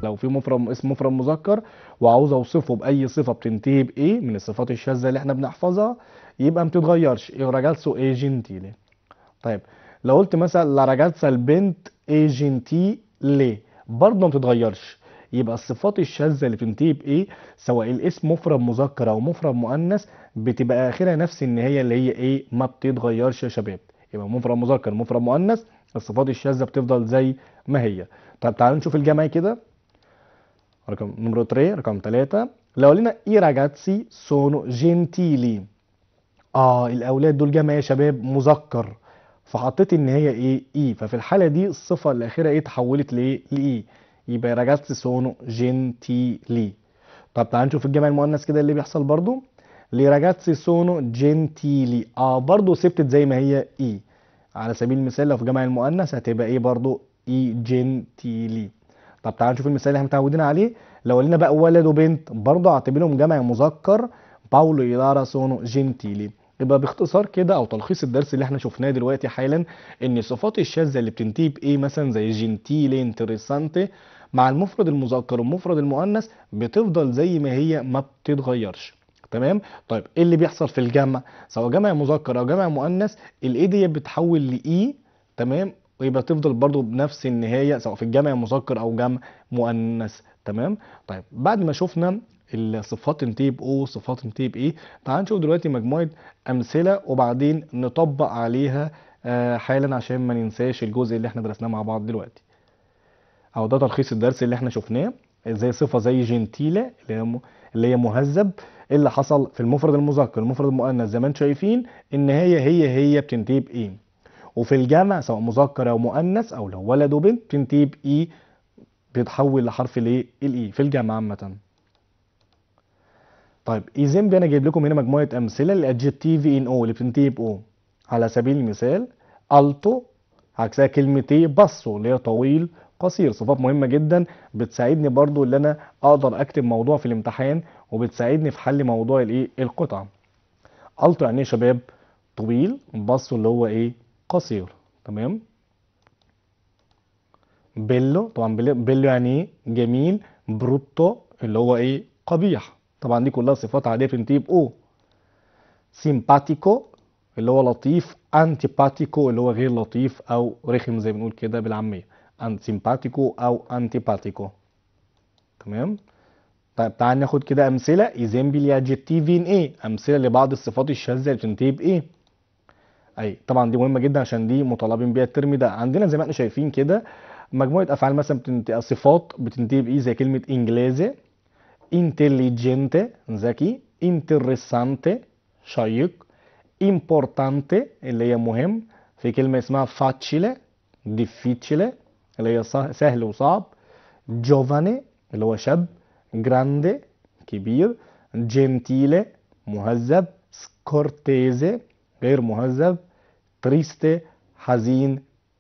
لو في مفرم اسم مفرم مذكر وعاوز اوصفه باي صفه بتنتهي بايه من الصفات الشاذه اللي احنا بنحفظها يبقى ما بتتغيرش اي راجالسو اي جنتيلي طيب لو قلت مثلا لا راجالسا البنت اي جنتيلي برضه ما بتتغيرش يبقى الصفات الشاذة اللي بتنتهي بإيه سواء الاسم مفرم مذكر أو مفرم مؤنث بتبقى آخرها نفس النهاية اللي هي إيه ما بتتغيرش يا شباب يبقى مفرم مذكر مفرم مؤنث الصفات الشاذة بتفضل زي ما هي طب تعالوا نشوف الجمع كده رقم نمبر 3 رقم 3 لو قلنا اي راجاتسي سونو جنتيلي اه الاولاد دول جمع يا شباب مذكر فحطيت ان هي ايه اي ففي الحاله دي الصفه الاخيره ايه اتحولت لايه لاي يبقى راجاتسي سونو جنتيلي طب تعالى نشوف الجمع المؤنث كده اللي بيحصل برضو راجاتسي سونو جنتيلي اه برضو سبتت زي ما هي اي على سبيل المثال لو في جمع المؤنث هتبقى ايه برضو اي جنتيلي طب تعالوا نشوف المثال اللي احنا متعودين عليه لو قلنا بقى ولد وبنت برضه اعتبرهم جمع مذكر باولو إيلارا سونو جنتيلي يبقى باختصار كده او تلخيص الدرس اللي احنا شفناه دلوقتي حالا ان الصفات الشاذه اللي بتنتهي بايه مثلا زي جنتيلي انتريسانتي مع المفرد المذكر والمفرد المؤنث بتفضل زي ما هي ما بتتغيرش تمام طيب ايه اللي بيحصل في الجمع سواء جمع مذكر او جمع مؤنث الايه دي بتحول لايه تمام ويبقى تفضل برضو بنفس النهاية سواء في الجمع مذكر أو جمع مؤنث تمام طيب بعد ما شفنا الصفات تنتهي بأو صفات تنتهي بإيه تعال نشوف دلوقتي مجموعة أمثلة وبعدين نطبق عليها آه، حالا عشان ما ننساش الجزء اللي احنا درسناه مع بعض دلوقتي أو ده تلخيص الدرس اللي احنا شفناه زي صفة زي جنتيلة اللي هي مهذب اللي حصل في المفرد المذكر المفرد المؤنث زي ما انتم شايفين النهاية هي هي بتنتهي بإيه وفي الجمع سواء مذكر او مؤنث او لو ولد وبنت تنتيب اي بيتحول لحرف الايه الاي في الجمع عامه طيب ايزنب انا جايب لكم هنا مجموعه امثله للادجكتيف ان او اللي بتنتهي او على سبيل المثال التو عكسها كلمتي إيه؟ بصو اللي هي طويل قصير صفات مهمه جدا بتساعدني برضو ان انا اقدر اكتب موضوع في الامتحان وبتساعدني في حل موضوع الايه القطعة. التو يعني ايه شباب طويل بصو اللي هو ايه قصير تمام بيلو طبعا بيلو يعني ايه جميل بروتو اللي هو ايه قبيح طبعا دي كلها صفات عاديه بتنتهي او سيمباتيكو اللي هو لطيف انتيباتيكو اللي هو غير لطيف او رخم زي ما بنقول كده بالعاميه سيمباتيكو او انتيباتيكو تمام طيب تعال ناخد كده امثله ايزامبل لي ايه امثله لبعض الصفات الشاذه اللي بتنتهي بايه اي طبعا دي مهمه جدا عشان دي مطالبين بيها الترم ده عندنا زي ما احنا شايفين كده مجموعه افعال مثلا بتنتهي صفات بتنتهي بايه زي كلمه انجليزي انتليجنت ذكي انترسانت شيق امبورتانت اللي هي مهم في كلمه اسمها فاتشيله ديفيتشيله اللي هي سهل وصعب جوفاني اللي هو شاب جراندي كبير جنتيلي مهذب سكورتيزي غير مهذب تريستي حزين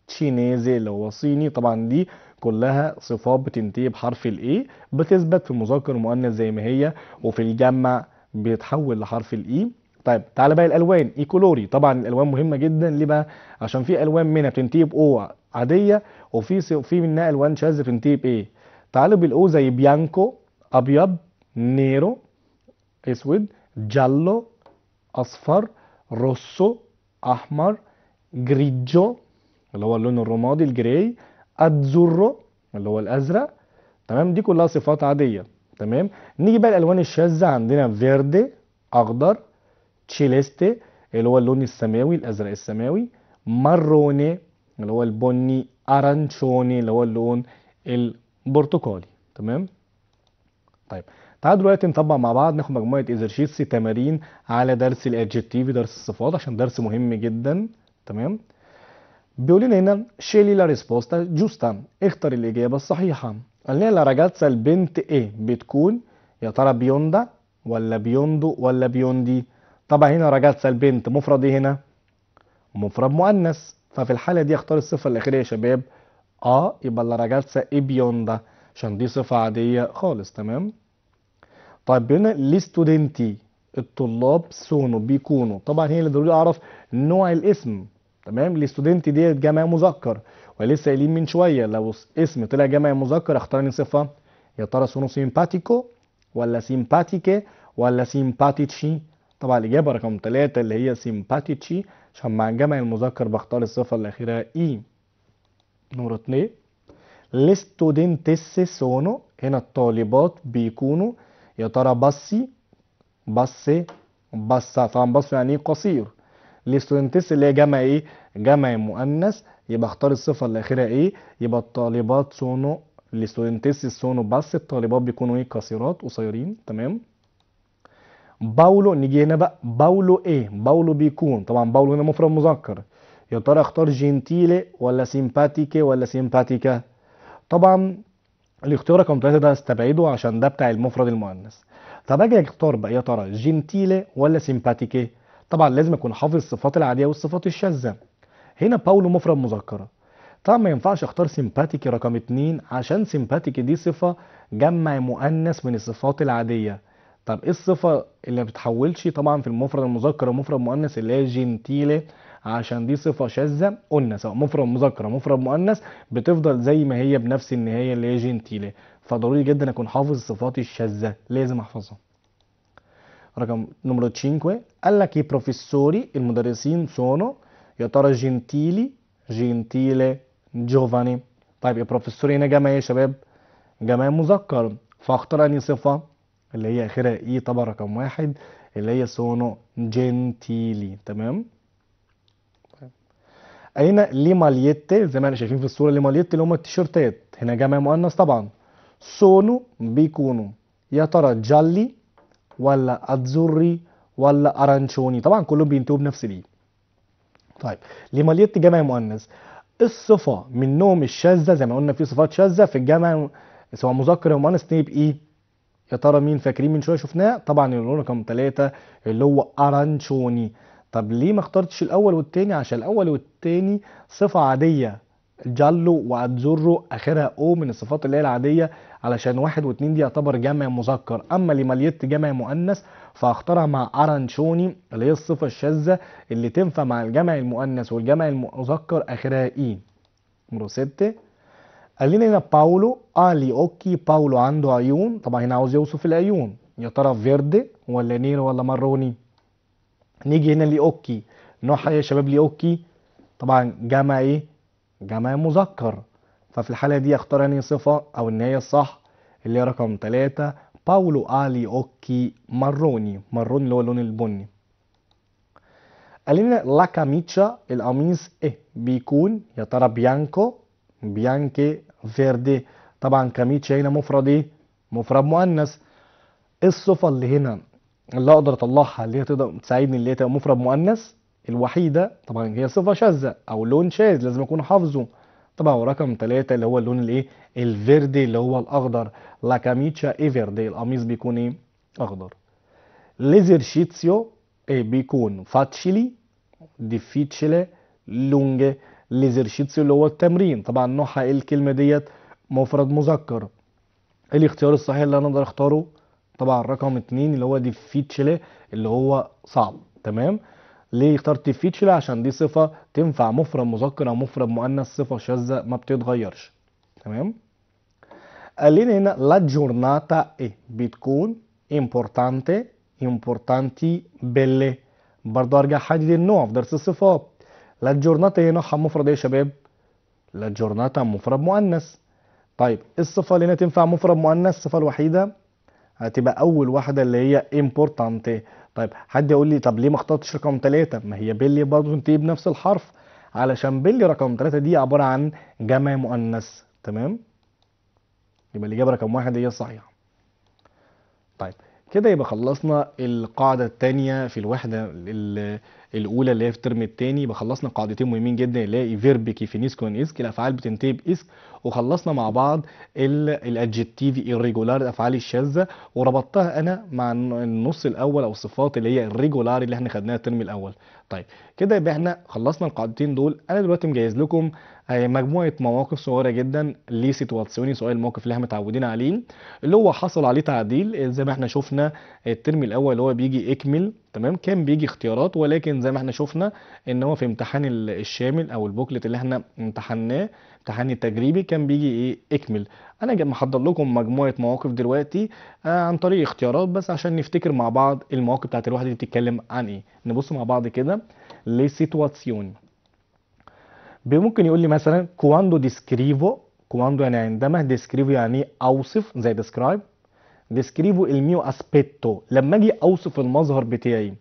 تشينيزي اللي هو صيني طبعا دي كلها صفات بتنتهي بحرف الاي بتثبت في المذكر المؤنث زي ما هي وفي الجمع بيتحول لحرف الاي e. طيب تعالى بقى الالوان ايكولوري طبعا الالوان مهمه جدا ليه بقى عشان في الوان منها بتنتهي باو عاديه وفي في منها الوان شاذه بتنتهي بايه تعالوا بالاو زي بيانكو ابيض نيرو اسود جالو اصفر روسو احمر جريجو اللي هو اللون الرمادي الجراي ازورو اللي هو الازرق تمام دي كلها صفات عاديه تمام نيجي بقى الالوان الشاذه عندنا فيردي اخضر تشيليستي اللي هو اللون السماوي الازرق السماوي ماروني اللي هو البني ارانشوني اللي هو اللون البرتقالي تمام طيب تعالوا دلوقتي نطبق مع بعض ناخد مجموعة ايزرشيتسي تمارين على درس الادجكتيف درس الصفات عشان درس مهم جدا تمام بيقول لنا هنا شيلي لا ريسبوستا جوستا اختر الاجابة الصحيحة قال لنا لا راجاتسا البنت ايه بتكون يا ترى بيوندا ولا بيوندو ولا بيوندي طبعا هنا راجاتسا البنت مفرد ايه هنا مفرد مؤنث ففي الحالة دي اختار الصفة الأخيرة يا شباب اه يبقى لا راجاتسا ايه بيوندا عشان دي صفة عادية خالص تمام طيب هنا لي لستودنتي الطلاب سونو بيكونوا طبعا هي اللي ضروري اعرف نوع الاسم تمام لستودنتي ديت جمع مذكر ولسه قايلين من شويه لو اسم طلع جمع مذكر اختار صفه يا ترى سونو سيمباتيكو ولا سيمباتيكي ولا سيمباتيتشي طبعا الاجابه رقم ثلاثه اللي هي سيمباتيتشي عشان مع الجمع المذكر بختار الصفه الاخيره اي نمرة لي لستودنتس سونو هنا الطالبات بيكونوا يا ترى بصي بصي بصة طبعا بص يعني ايه قصير الاستودنتس اللي هي جمع ايه جمع مؤنث يبقى اختار الصفه اللي اخرها ايه يبقى الطالبات سونو الاستودنتس سونو بس الطالبات بيكونوا ايه قصيرات قصيرين تمام باولو نيجي هنا بقى باولو ايه باولو بيكون طبعا باولو هنا مفرد مذكر يا ترى اختار جنتيلي ولا سيمباتيكي ولا سيمباتيكا طبعا الاختيار رقم 3 ده استبعده عشان ده بتاع المفرد المؤنث طب اجي اختار بقى يا ترى جنتيلي ولا سيمباتيكي طبعا لازم اكون حافظ الصفات العاديه والصفات الشاذه هنا باولو مفرد مذكره طبعا ما ينفعش اختار سيمباتيكي رقم 2 عشان سيمباتيكي دي صفه جمع مؤنث من الصفات العاديه طب ايه الصفه اللي ما بتتحولش طبعا في المفرد المذكر ومفرد مؤنث اللي هي جنتيلي عشان دي صفه شاذه قلنا سواء مفرد مذكر مفرد مؤنث بتفضل زي ما هي بنفس النهايه اللي هي جنتيلي فضروري جدا اكون حافظ الصفات الشاذه لازم احفظها رقم نمرو تشينكوي قال لك بروفيسوري المدرسين سونو يا ترى جنتيلي جنتيلي جوفاني طيب يا بروفيسوري هنا جمع ايه يا شباب جمع مذكر فاختار اني صفه اللي هي اخرها اي طبعا رقم واحد اللي هي سونو جنتيلي تمام اين لي ماليتي زي ما احنا شايفين في الصوره لي ماليتي اللي هم التيشيرتات هنا جمع مؤنث طبعا سونو بيكونوا يا ترى جالي ولا ازوري ولا ارانشوني طبعا كلهم بينتهوا بنفس ليه طيب لي ماليتي جمع مؤنث الصفه من نوم الشاذه زي ما قلنا في صفات شاذه في الجمع سواء مذكر او مؤنث تنهي ايه يا ترى مين فاكرين من شويه شفناه طبعا اللون رقم 3 اللي هو ارانشوني طب ليه ما اخترتش الاول والتاني عشان الاول والتاني صفة عادية جالو وأتزرو اخرها او من الصفات اللي هي العادية علشان واحد واتنين دي يعتبر جمع مذكر اما لماليت جمع مؤنث فهختارها مع ارانشوني اللي هي الصفة الشاذة اللي تنفع مع الجمع المؤنث والجمع المذكر اخرها اي نمرة ستة قال لنا هنا باولو الي آه، اوكي باولو عنده عيون طبعا هنا عاوز يوصف العيون يا ترى فيردي ولا نير ولا ماروني نيجي هنا لأوكي نوعها يا شباب لأوكي طبعا جمع ايه جمع مذكر ففي الحالة دي اختار اني صفة او النهاية الصح اللي هي رقم ثلاثة باولو آلي أوكي ماروني ماروني اللي هو اللون البني قال لنا لا كاميتشا القميص ايه بيكون يا ترى بيانكو بيانكي فيردي طبعا كاميتشا هنا مفرد ايه مفرد مؤنث إيه الصفة اللي هنا اللي اقدر اطلعها اللي هي تقدر تساعدني اللي هي تبقى مفرد مؤنث الوحيده طبعا هي صفه شاذه او لون شاذ لازم اكون حافظه طبعا ورقم ثلاثة اللي هو اللون الايه الفيردي اللي هو الاخضر لا كاميتشا اي فيردي القميص بيكون ايه اخضر ليزرشيتسيو إيه؟ بيكون فاتشيلي ديفيتشيلي لونج ليزرشيتسيو اللي هو التمرين طبعا نوعها إيه الكلمه ديت مفرد مذكر الاختيار الصحيح اللي انا اقدر اختاره طبعا رقم اتنين اللي هو ديفيتشلي اللي هو صعب تمام ليه اخترت ديفيتشلي عشان دي صفه تنفع مفرد مذكر او مفرد مؤنث صفه شاذه ما بتتغيرش تمام قال لنا هنا لا جورناتا ايه بتكون امبورتانتي امبورتانتي بيلي برضه ارجع حدد النوع في درس الصفات لا جورناتا هنا مفرد ايه يا شباب لا جورناتا مفرد مؤنث طيب الصفه اللي هنا تنفع مفرد مؤنث الصفه الوحيده هتبقى اول واحده اللي هي important طيب حد يقول لي طب ليه ما اخترتش رقم تلاتة؟ ما هي بيلي برضه انتهي بنفس الحرف علشان بيلي رقم تلاتة دي عباره عن جمع مؤنث تمام يبقى الاجابه رقم واحد هي الصحيحه طيب كده يبقى خلصنا القاعدة التانية في الوحدة الأولى اللي هي في الترم التاني يبقى خلصنا قاعدتين مهمين جدا اللي هي فيرب كيفينيس اسك الأفعال بتنتهي باسك وخلصنا مع بعض الأدجكتيف الريجولار الأفعال الشاذة وربطتها أنا مع النص الأول أو الصفات اللي هي الريجولار اللي احنا خدناها الترم الأول طيب كده يبقى احنا خلصنا القاعدتين دول أنا دلوقتي مجهز لكم آه، مجموعة مواقف صغيرة جدا ليه سيتواسيوني سؤال الموقف اللي احنا متعودين عليه اللي هو حصل عليه تعديل آه، زي ما احنا شفنا آه، الترم الأول اللي هو بيجي اكمل تمام كان بيجي اختيارات ولكن زي ما احنا شفنا ان هو في امتحان الشامل او البوكلت اللي احنا امتحناه امتحان التجريبي كان بيجي ايه اكمل انا محضر لكم مجموعه مواقف دلوقتي آه عن طريق اختيارات بس عشان نفتكر مع بعض المواقف بتاعت الواحده دي بتتكلم عن ايه نبص مع بعض كده لسيتواسيون ممكن يقول لي مثلا كواندو ديسكريفو كواندو يعني عندما ديسكريفو يعني اوصف زي ديسكرايب ديسكريفو الميو اسبيتو لما اجي اوصف المظهر بتاعي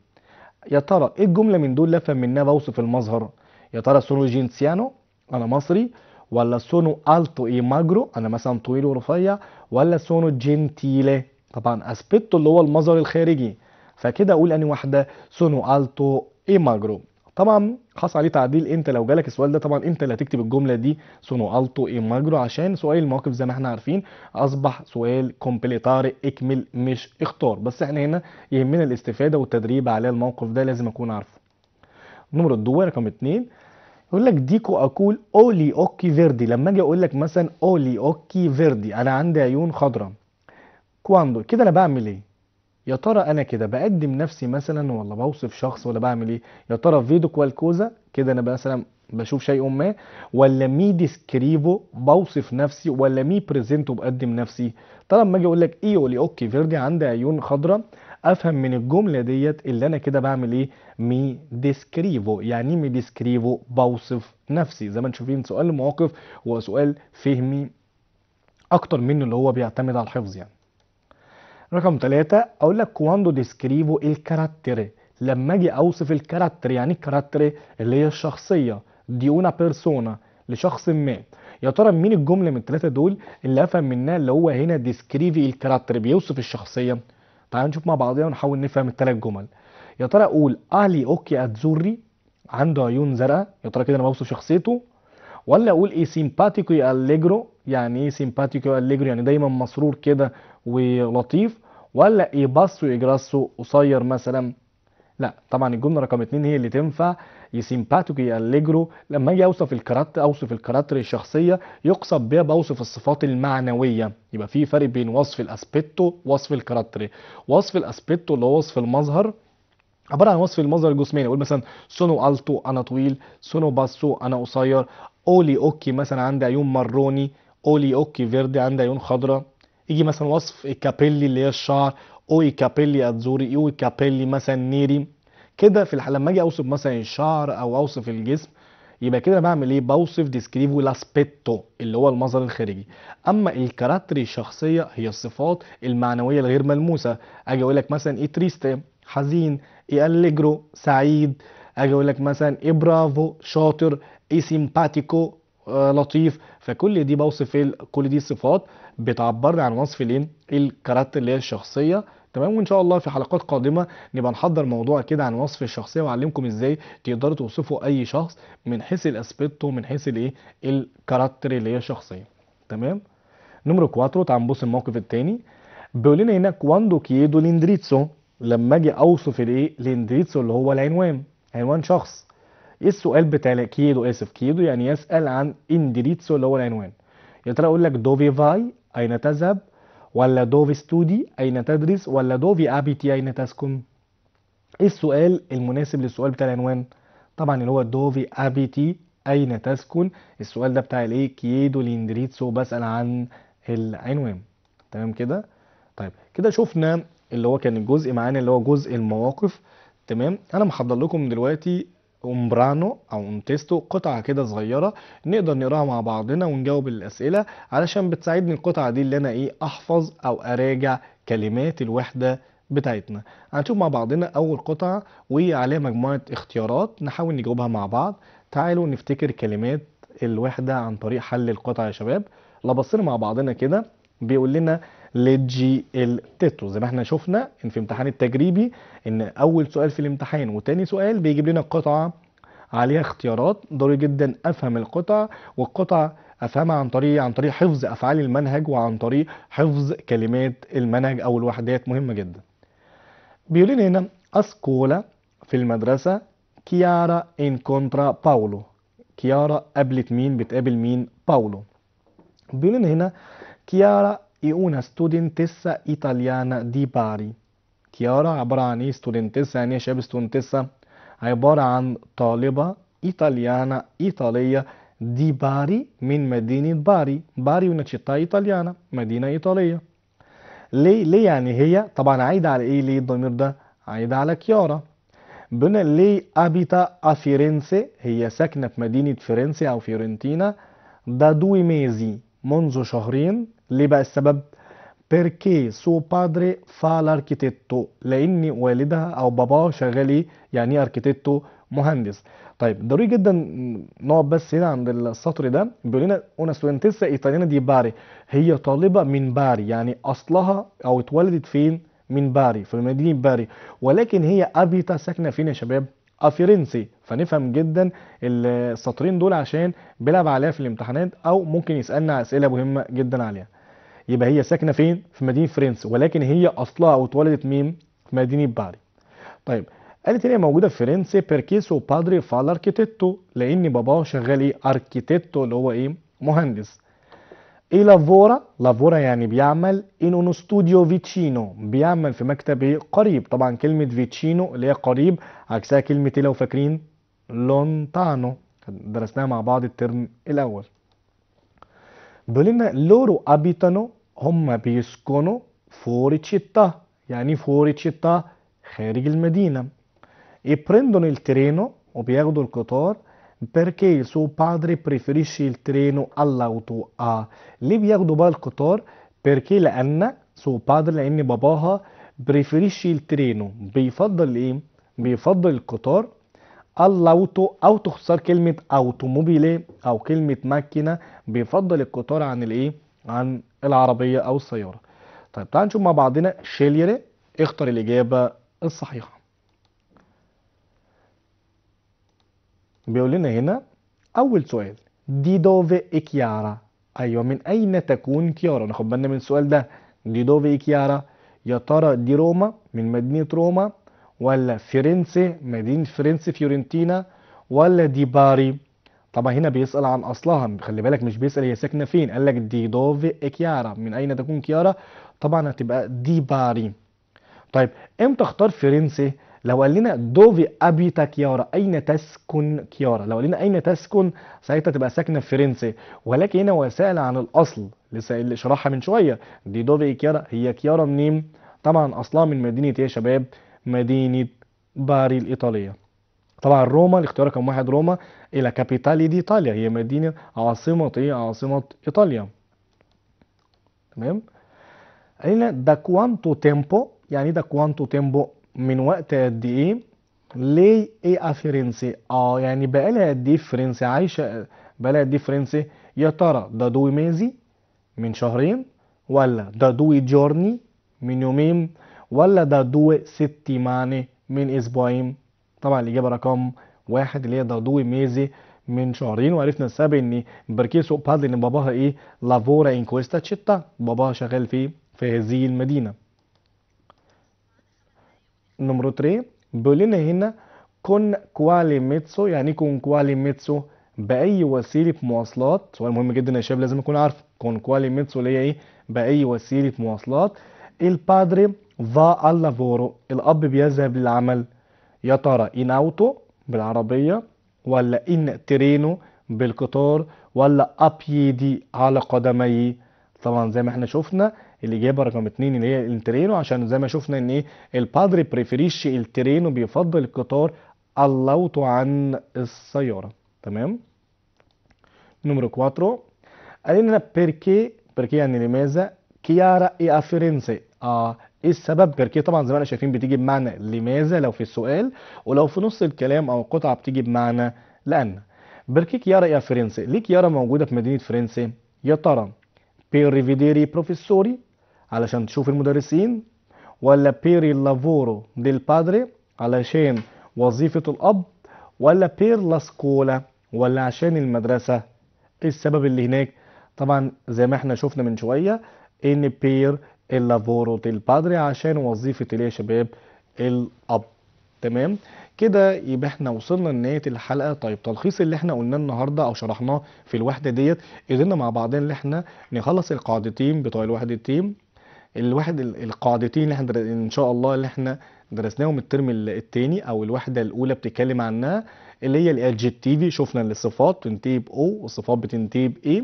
يا ترى ايه الجمله من دول لفهم منها بوصف المظهر يا ترى سونو جينسيانو انا مصري ولا سونو التو اي ماجرو انا مثلا طويل ورفيع ولا سونو جنتيلي طبعا اسبيتو اللي هو المظهر الخارجي فكده اقول اني واحده سونو التو اي ماجرو طبعا حصل عليه تعديل انت لو جالك السؤال ده طبعا انت اللي هتكتب الجمله دي سونو التو اي ماجرو عشان سؤال المواقف زي ما احنا عارفين اصبح سؤال كومبليتاري اكمل مش اختار بس احنا هنا يهمنا الاستفاده والتدريب على الموقف ده لازم اكون عارفه نمرة دو رقم اتنين يقول لك ديكو اقول اولي اوكي فيردي لما اجي اقول لك مثلا اولي اوكي فيردي انا عندي عيون خضراء كواندو كده انا بعمل ايه يا ترى انا كده بقدم نفسي مثلا ولا بوصف شخص ولا بعمل ايه يا ترى فيدو كوالكوزا كده انا مثلا بشوف شيء ما ولا مي ديسكريفو بوصف نفسي ولا مي بريزنتو بقدم نفسي طالما ما اجي اقول لك ايه يقول اوكي فيردي عندي عيون خضراء افهم من الجمله ديت اللي انا كده بعمل ايه مي ديسكريفو يعني مي ديسكريفو بوصف نفسي زي ما انتم شايفين سؤال مواقف هو سؤال فهمي اكتر منه اللي هو بيعتمد على الحفظ يعني رقم ثلاثة اقول لك كواندو ديسكريفو الكاراتيري لما اجي اوصف الكاراتيري يعني الكاراتيري اللي هي الشخصية دي اونا بيرسونا لشخص ما يا ترى مين الجملة من الثلاثة دول اللي افهم منها اللي هو هنا ديسكريفي الكاراتيري بيوصف الشخصية تعالوا نشوف مع بعضنا ونحاول نفهم الثلاث جمل يا ترى اقول اهلي اوكي اتزوري عنده عيون زرقاء يا ترى كده انا بوصف شخصيته ولا اقول ايه سيمباتيكو اليجرو يعني ايه سيمباتيكو اليجرو يعني دايما مسرور كده ولطيف ولا يبص اجراسو قصير مثلا لا طبعا الجمله رقم اتنين هي اللي تنفع يسيمباتيكي أليجرو لما اجي اوصف الكاركتر اوصف الكاركتر الشخصيه يقصد بيها بوصف الصفات المعنويه يبقى في فرق بين وصف الاسبيتو ووصف الكاركتر وصف الاسبيتو اللي هو وصف المظهر عباره عن وصف المظهر الجسماني اقول مثلا سونو التو انا طويل سونو باسو انا قصير اولي اوكي مثلا عندي عيون مروني اولي اوكي فيردي عندي عيون خضراء يجي مثلا وصف كابيلي اللي هي الشعر اوي كابيلي اتزوري اوي كابيلي مثلا نيري كده في لما اجي اوصف مثلا الشعر او اوصف الجسم يبقى كده بعمل ايه بوصف ديسكريفو لاسبيتو اللي هو المظهر الخارجي اما الكاراتري الشخصيه هي الصفات المعنويه الغير ملموسه اجي اقول لك مثلا ايه تريستي حزين ايه اليجرو سعيد اجي اقول لك مثلا ايه برافو شاطر ايه سيمباتيكو آه لطيف فكل دي بوصف كل دي صفات بتعبرني عن وصف الايه الكاركتر اللي هي الشخصيه تمام وان شاء الله في حلقات قادمه نبقى نحضر موضوع كده عن وصف الشخصيه واعلمكم ازاي تقدروا توصفوا اي شخص من حيث الاسبيتو من حيث الايه الكاركتر اللي هي الشخصيه تمام نمرو 4 تعال نبص الموقف الثاني بيقول لنا هنا كواندو كيدو ليندريتسو لما اجي اوصف الايه ليندريتسو اللي هو العنوان عنوان شخص ايه السؤال بتاع كيدو اسف كيدو يعني يسال عن اندريتسو اللي هو العنوان يا ترى اقول لك دوفي فاي أين تذهب ولا في ستودي أين تدرس ولا دوفي أبيتي أين تسكن إيه السؤال المناسب للسؤال بتاع العنوان طبعا اللي هو دوفي أبيتي أين تسكن السؤال ده بتاع الإيه كيدو ليندريتسو بسأل عن العنوان تمام كده طيب كده شفنا اللي هو كان الجزء معانا اللي هو جزء المواقف تمام انا محضر لكم دلوقتي أمبرانو أو أمتستو قطعة كده صغيرة نقدر نقراها مع بعضنا ونجاوب الأسئلة علشان بتساعدني القطعة دي اللي أنا إيه أحفظ أو أراجع كلمات الوحدة بتاعتنا هنشوف مع بعضنا أول قطعة وعليها مجموعة اختيارات نحاول نجاوبها مع بعض تعالوا نفتكر كلمات الوحدة عن طريق حل القطعة يا شباب لبصينا مع بعضنا كده بيقول لنا للجي ال زي ما احنا شفنا ان في امتحان التجريبي ان اول سؤال في الامتحان وتاني سؤال بيجيب لنا قطعه عليها اختيارات ضروري جدا افهم القطع والقطع افهمها عن طريق عن طريق حفظ افعال المنهج وعن طريق حفظ كلمات المنهج او الوحدات مهمه جدا بيقول لنا هنا اسكولا في المدرسه كيارا انكونترا باولو كيارا قابلت مين بتقابل مين باولو بيقول لنا هنا كيارا e una studentessa italiana di Bari تيارا عبارة عن ايه studentessa يعني e شاب studentessa عبارة عن طالبة إيطاليانا إيطالية دي باري من مدينة باري باري una città italiana مدينة إيطالية ليه ليه يعني هي طبعا عايدة على ايه ليه الضمير ده عايدة على كيارا بنا ليه أبيتا أفيرنسي هي ساكنة في مدينة فرنسي أو فيورنتينا دا دوي ميزي منذ شهرين ليه بقى السبب؟ بيركي سو بادري فا لاركيتيتو لان والدها او باباه شغال ايه يعني ايه مهندس طيب ضروري جدا نقعد بس هنا عند السطر ده بيقول لنا una studentessa ايطالينا دي باري هي طالبه من باري يعني اصلها او اتولدت فين من باري في مدينه باري ولكن هي ابيتا ساكنه فين يا شباب افيرنسي فنفهم جدا السطرين دول عشان بيلعب عليها في الامتحانات او ممكن يسالنا اسئله مهمه جدا عليها يبقى هي ساكنه فين في مدينه فرنسا ولكن هي اصلها واتولدت مين في مدينه باري طيب قالت هي موجوده في فرنسا بيركي سو بادري فالاركيتيتو لان باباه شغال ايه اركيتيتو اللي هو ايه مهندس اي لافورا لافورا يعني بيعمل ان اون ستوديو فيتشينو بيعمل في مكتب ايه قريب طبعا كلمه فيتشينو اللي هي قريب عكسها كلمه ايه لو فاكرين لونتانو درسناها مع بعض الترم الاول بلنا لورو أبيتانو هم بيسكنوا فوري تشيتا يعني فوري تشيتا خارج المدينة e الترينو il treno o بياخدوا القطار perché il suo padre preferisce il treno all'auto a ليه بياخدوا بقى القطار perché لأن سو بادري لأن باباها preferisce الترينو بيفضل ايه بيفضل القطار اللاوتو او تختصر كلمه اوتوموبيلي او كلمه ماكينه بيفضل القطار عن الايه عن العربيه او السياره طيب تعال نشوف مع بعضنا شيليري اختر الاجابه الصحيحه بيقول لنا هنا اول سؤال دي دوفي كيارا ايوه من اين تكون كيارا ناخد بالنا من السؤال ده دي دوفي كيارا يا ترى دي روما من مدينه روما ولا فيرنسي مدينة فيرنسي فيورنتينا ولا ديباري طبعا هنا بيسأل عن أصلها خلي بالك مش بيسأل هي ساكنة فين قال لك دي دوفي كيارا من أين تكون كيارا طبعا هتبقى ديباري طيب امتى اختار فيرنسي لو قال لنا دوفي ابيتا كيارا اين تسكن كيارا لو قال لنا اين تسكن ساعتها تبقى ساكنه في فرنسي ولكن هنا وسائل عن الاصل لسه اللي شرحها من شويه دي دوفي كيارا هي كيارا منين طبعا اصلها من مدينه ايه يا شباب مدينة باري الإيطالية طبعا روما الاختيار رقم واحد روما إلى كابيتالي دي إيطاليا هي مدينة عاصمة إيه عاصمة إيطاليا تمام قالنا دا كوانتو تيمبو يعني دا كوانتو تيمبو من وقت قد إيه ليه إيه أفرنسي آه يعني بقالها قد إيه فرنسي عايشة بقالها قد إيه فرنسي يا ترى دا دوي ميزي من شهرين ولا دا دوي جورني من يومين ولا ده دو ست من اسبوعين طبعا الاجابه رقم واحد اللي هي ده دو ميزي من شهرين وعرفنا السبب ان بركيسو بادل ان باباها ايه لافورا ان كويستا تشيتا باباها شغال في في هذه المدينه نمرو 3 بيقول لنا هنا كون كوالي ميتسو يعني كون كوالي ميتسو باي وسيله مواصلات سؤال مهم جدا يا شباب لازم اكون عارفه كون كوالي ميتسو اللي هي ايه باي وسيله مواصلات البادري ذا اللافورو الأب بيذهب للعمل يا ترى إن أوتو بالعربية ولا إن ترينو بالقطار ولا أبيدي على قدمي طبعا زي ما احنا شفنا الإجابة رقم اتنين اللي هي الترينو عشان زي ما شفنا إن إيه البادري بريفريش الترينو بيفضل القطار اللوتو عن السيارة تمام نمرو 4 قال لنا بيركي بيركي يعني لماذا كيارا اي أفيرينسي اه ايه السبب بيركيه طبعا زي ما احنا شايفين بتيجي بمعنى لماذا لو في السؤال ولو في نص الكلام او القطعه بتيجي بمعنى لان بركيك يارا يا فرنسي ليك يارا موجوده في مدينه فرنسي يا ترى بير ريفيديري بروفيسوري علشان تشوف المدرسين ولا بيري لافورو ديل بادري علشان وظيفه الاب ولا بير لا سكولا ولا عشان المدرسه ايه السبب اللي هناك طبعا زي ما احنا شفنا من شويه ان بير اللافورو ديل بادري عشان وظيفة اللي يا شباب الأب تمام كده يبقى احنا وصلنا لنهايه الحلقه طيب تلخيص اللي احنا قلناه النهارده او شرحناه في الوحده ديت قدرنا مع بعضنا اللي احنا نخلص القاعدتين بتوع التيم الواحد القاعدتين اللي احنا ان شاء الله اللي احنا درسناهم الترم الثاني او الوحده الاولى بتتكلم عنها اللي هي الادجكتيفي شفنا الصفات بتنتهي او والصفات بتنتهي بايه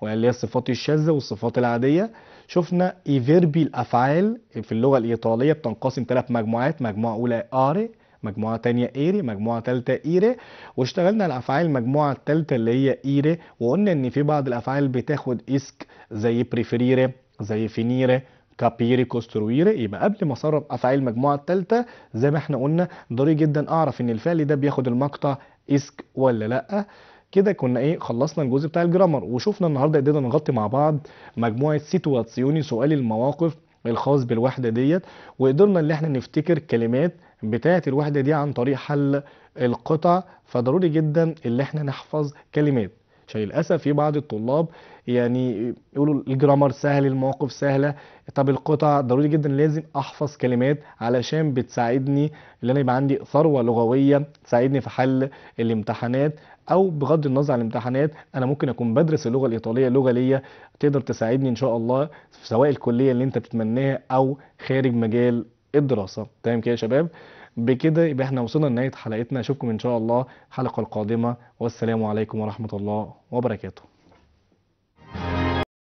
واللي هي الصفات الشاذه والصفات العاديه شفنا ايفيربي الافعال في اللغه الايطاليه بتنقسم ثلاث مجموعات مجموعه اولى اري مجموعة تانية إيري مجموعة تالتة إيري واشتغلنا على الأفعال المجموعة التالتة اللي هي إيري وقلنا إن في بعض الأفعال بتاخد إسك زي بريفيريري زي فينيري كابيري كوسترويري يبقى قبل ما اسرب افعال المجموعه الثالثه زي ما احنا قلنا ضروري جدا اعرف ان الفعل ده بياخد المقطع اسك ولا لا كده كنا ايه خلصنا الجزء بتاع الجرامر وشفنا النهارده قدرنا نغطي مع بعض مجموعه سيتواسيوني سؤال المواقف الخاص بالوحده ديت وقدرنا ان احنا نفتكر كلمات بتاعه الوحده دي عن طريق حل القطع فضروري جدا اللي احنا نحفظ كلمات عشان للاسف في بعض الطلاب يعني يقولوا الجرامر سهل المواقف سهله طب القطع ضروري جدا لازم احفظ كلمات علشان بتساعدني ان انا يبقى عندي ثروه لغويه تساعدني في حل الامتحانات او بغض النظر عن الامتحانات انا ممكن اكون بدرس اللغه الايطاليه لغه ليا تقدر تساعدني ان شاء الله سواء الكليه اللي انت بتتمناها او خارج مجال الدراسه تمام كده يا شباب بكده يبقى احنا وصلنا لنهايه حلقتنا اشوفكم ان شاء الله الحلقه القادمه والسلام عليكم ورحمه الله وبركاته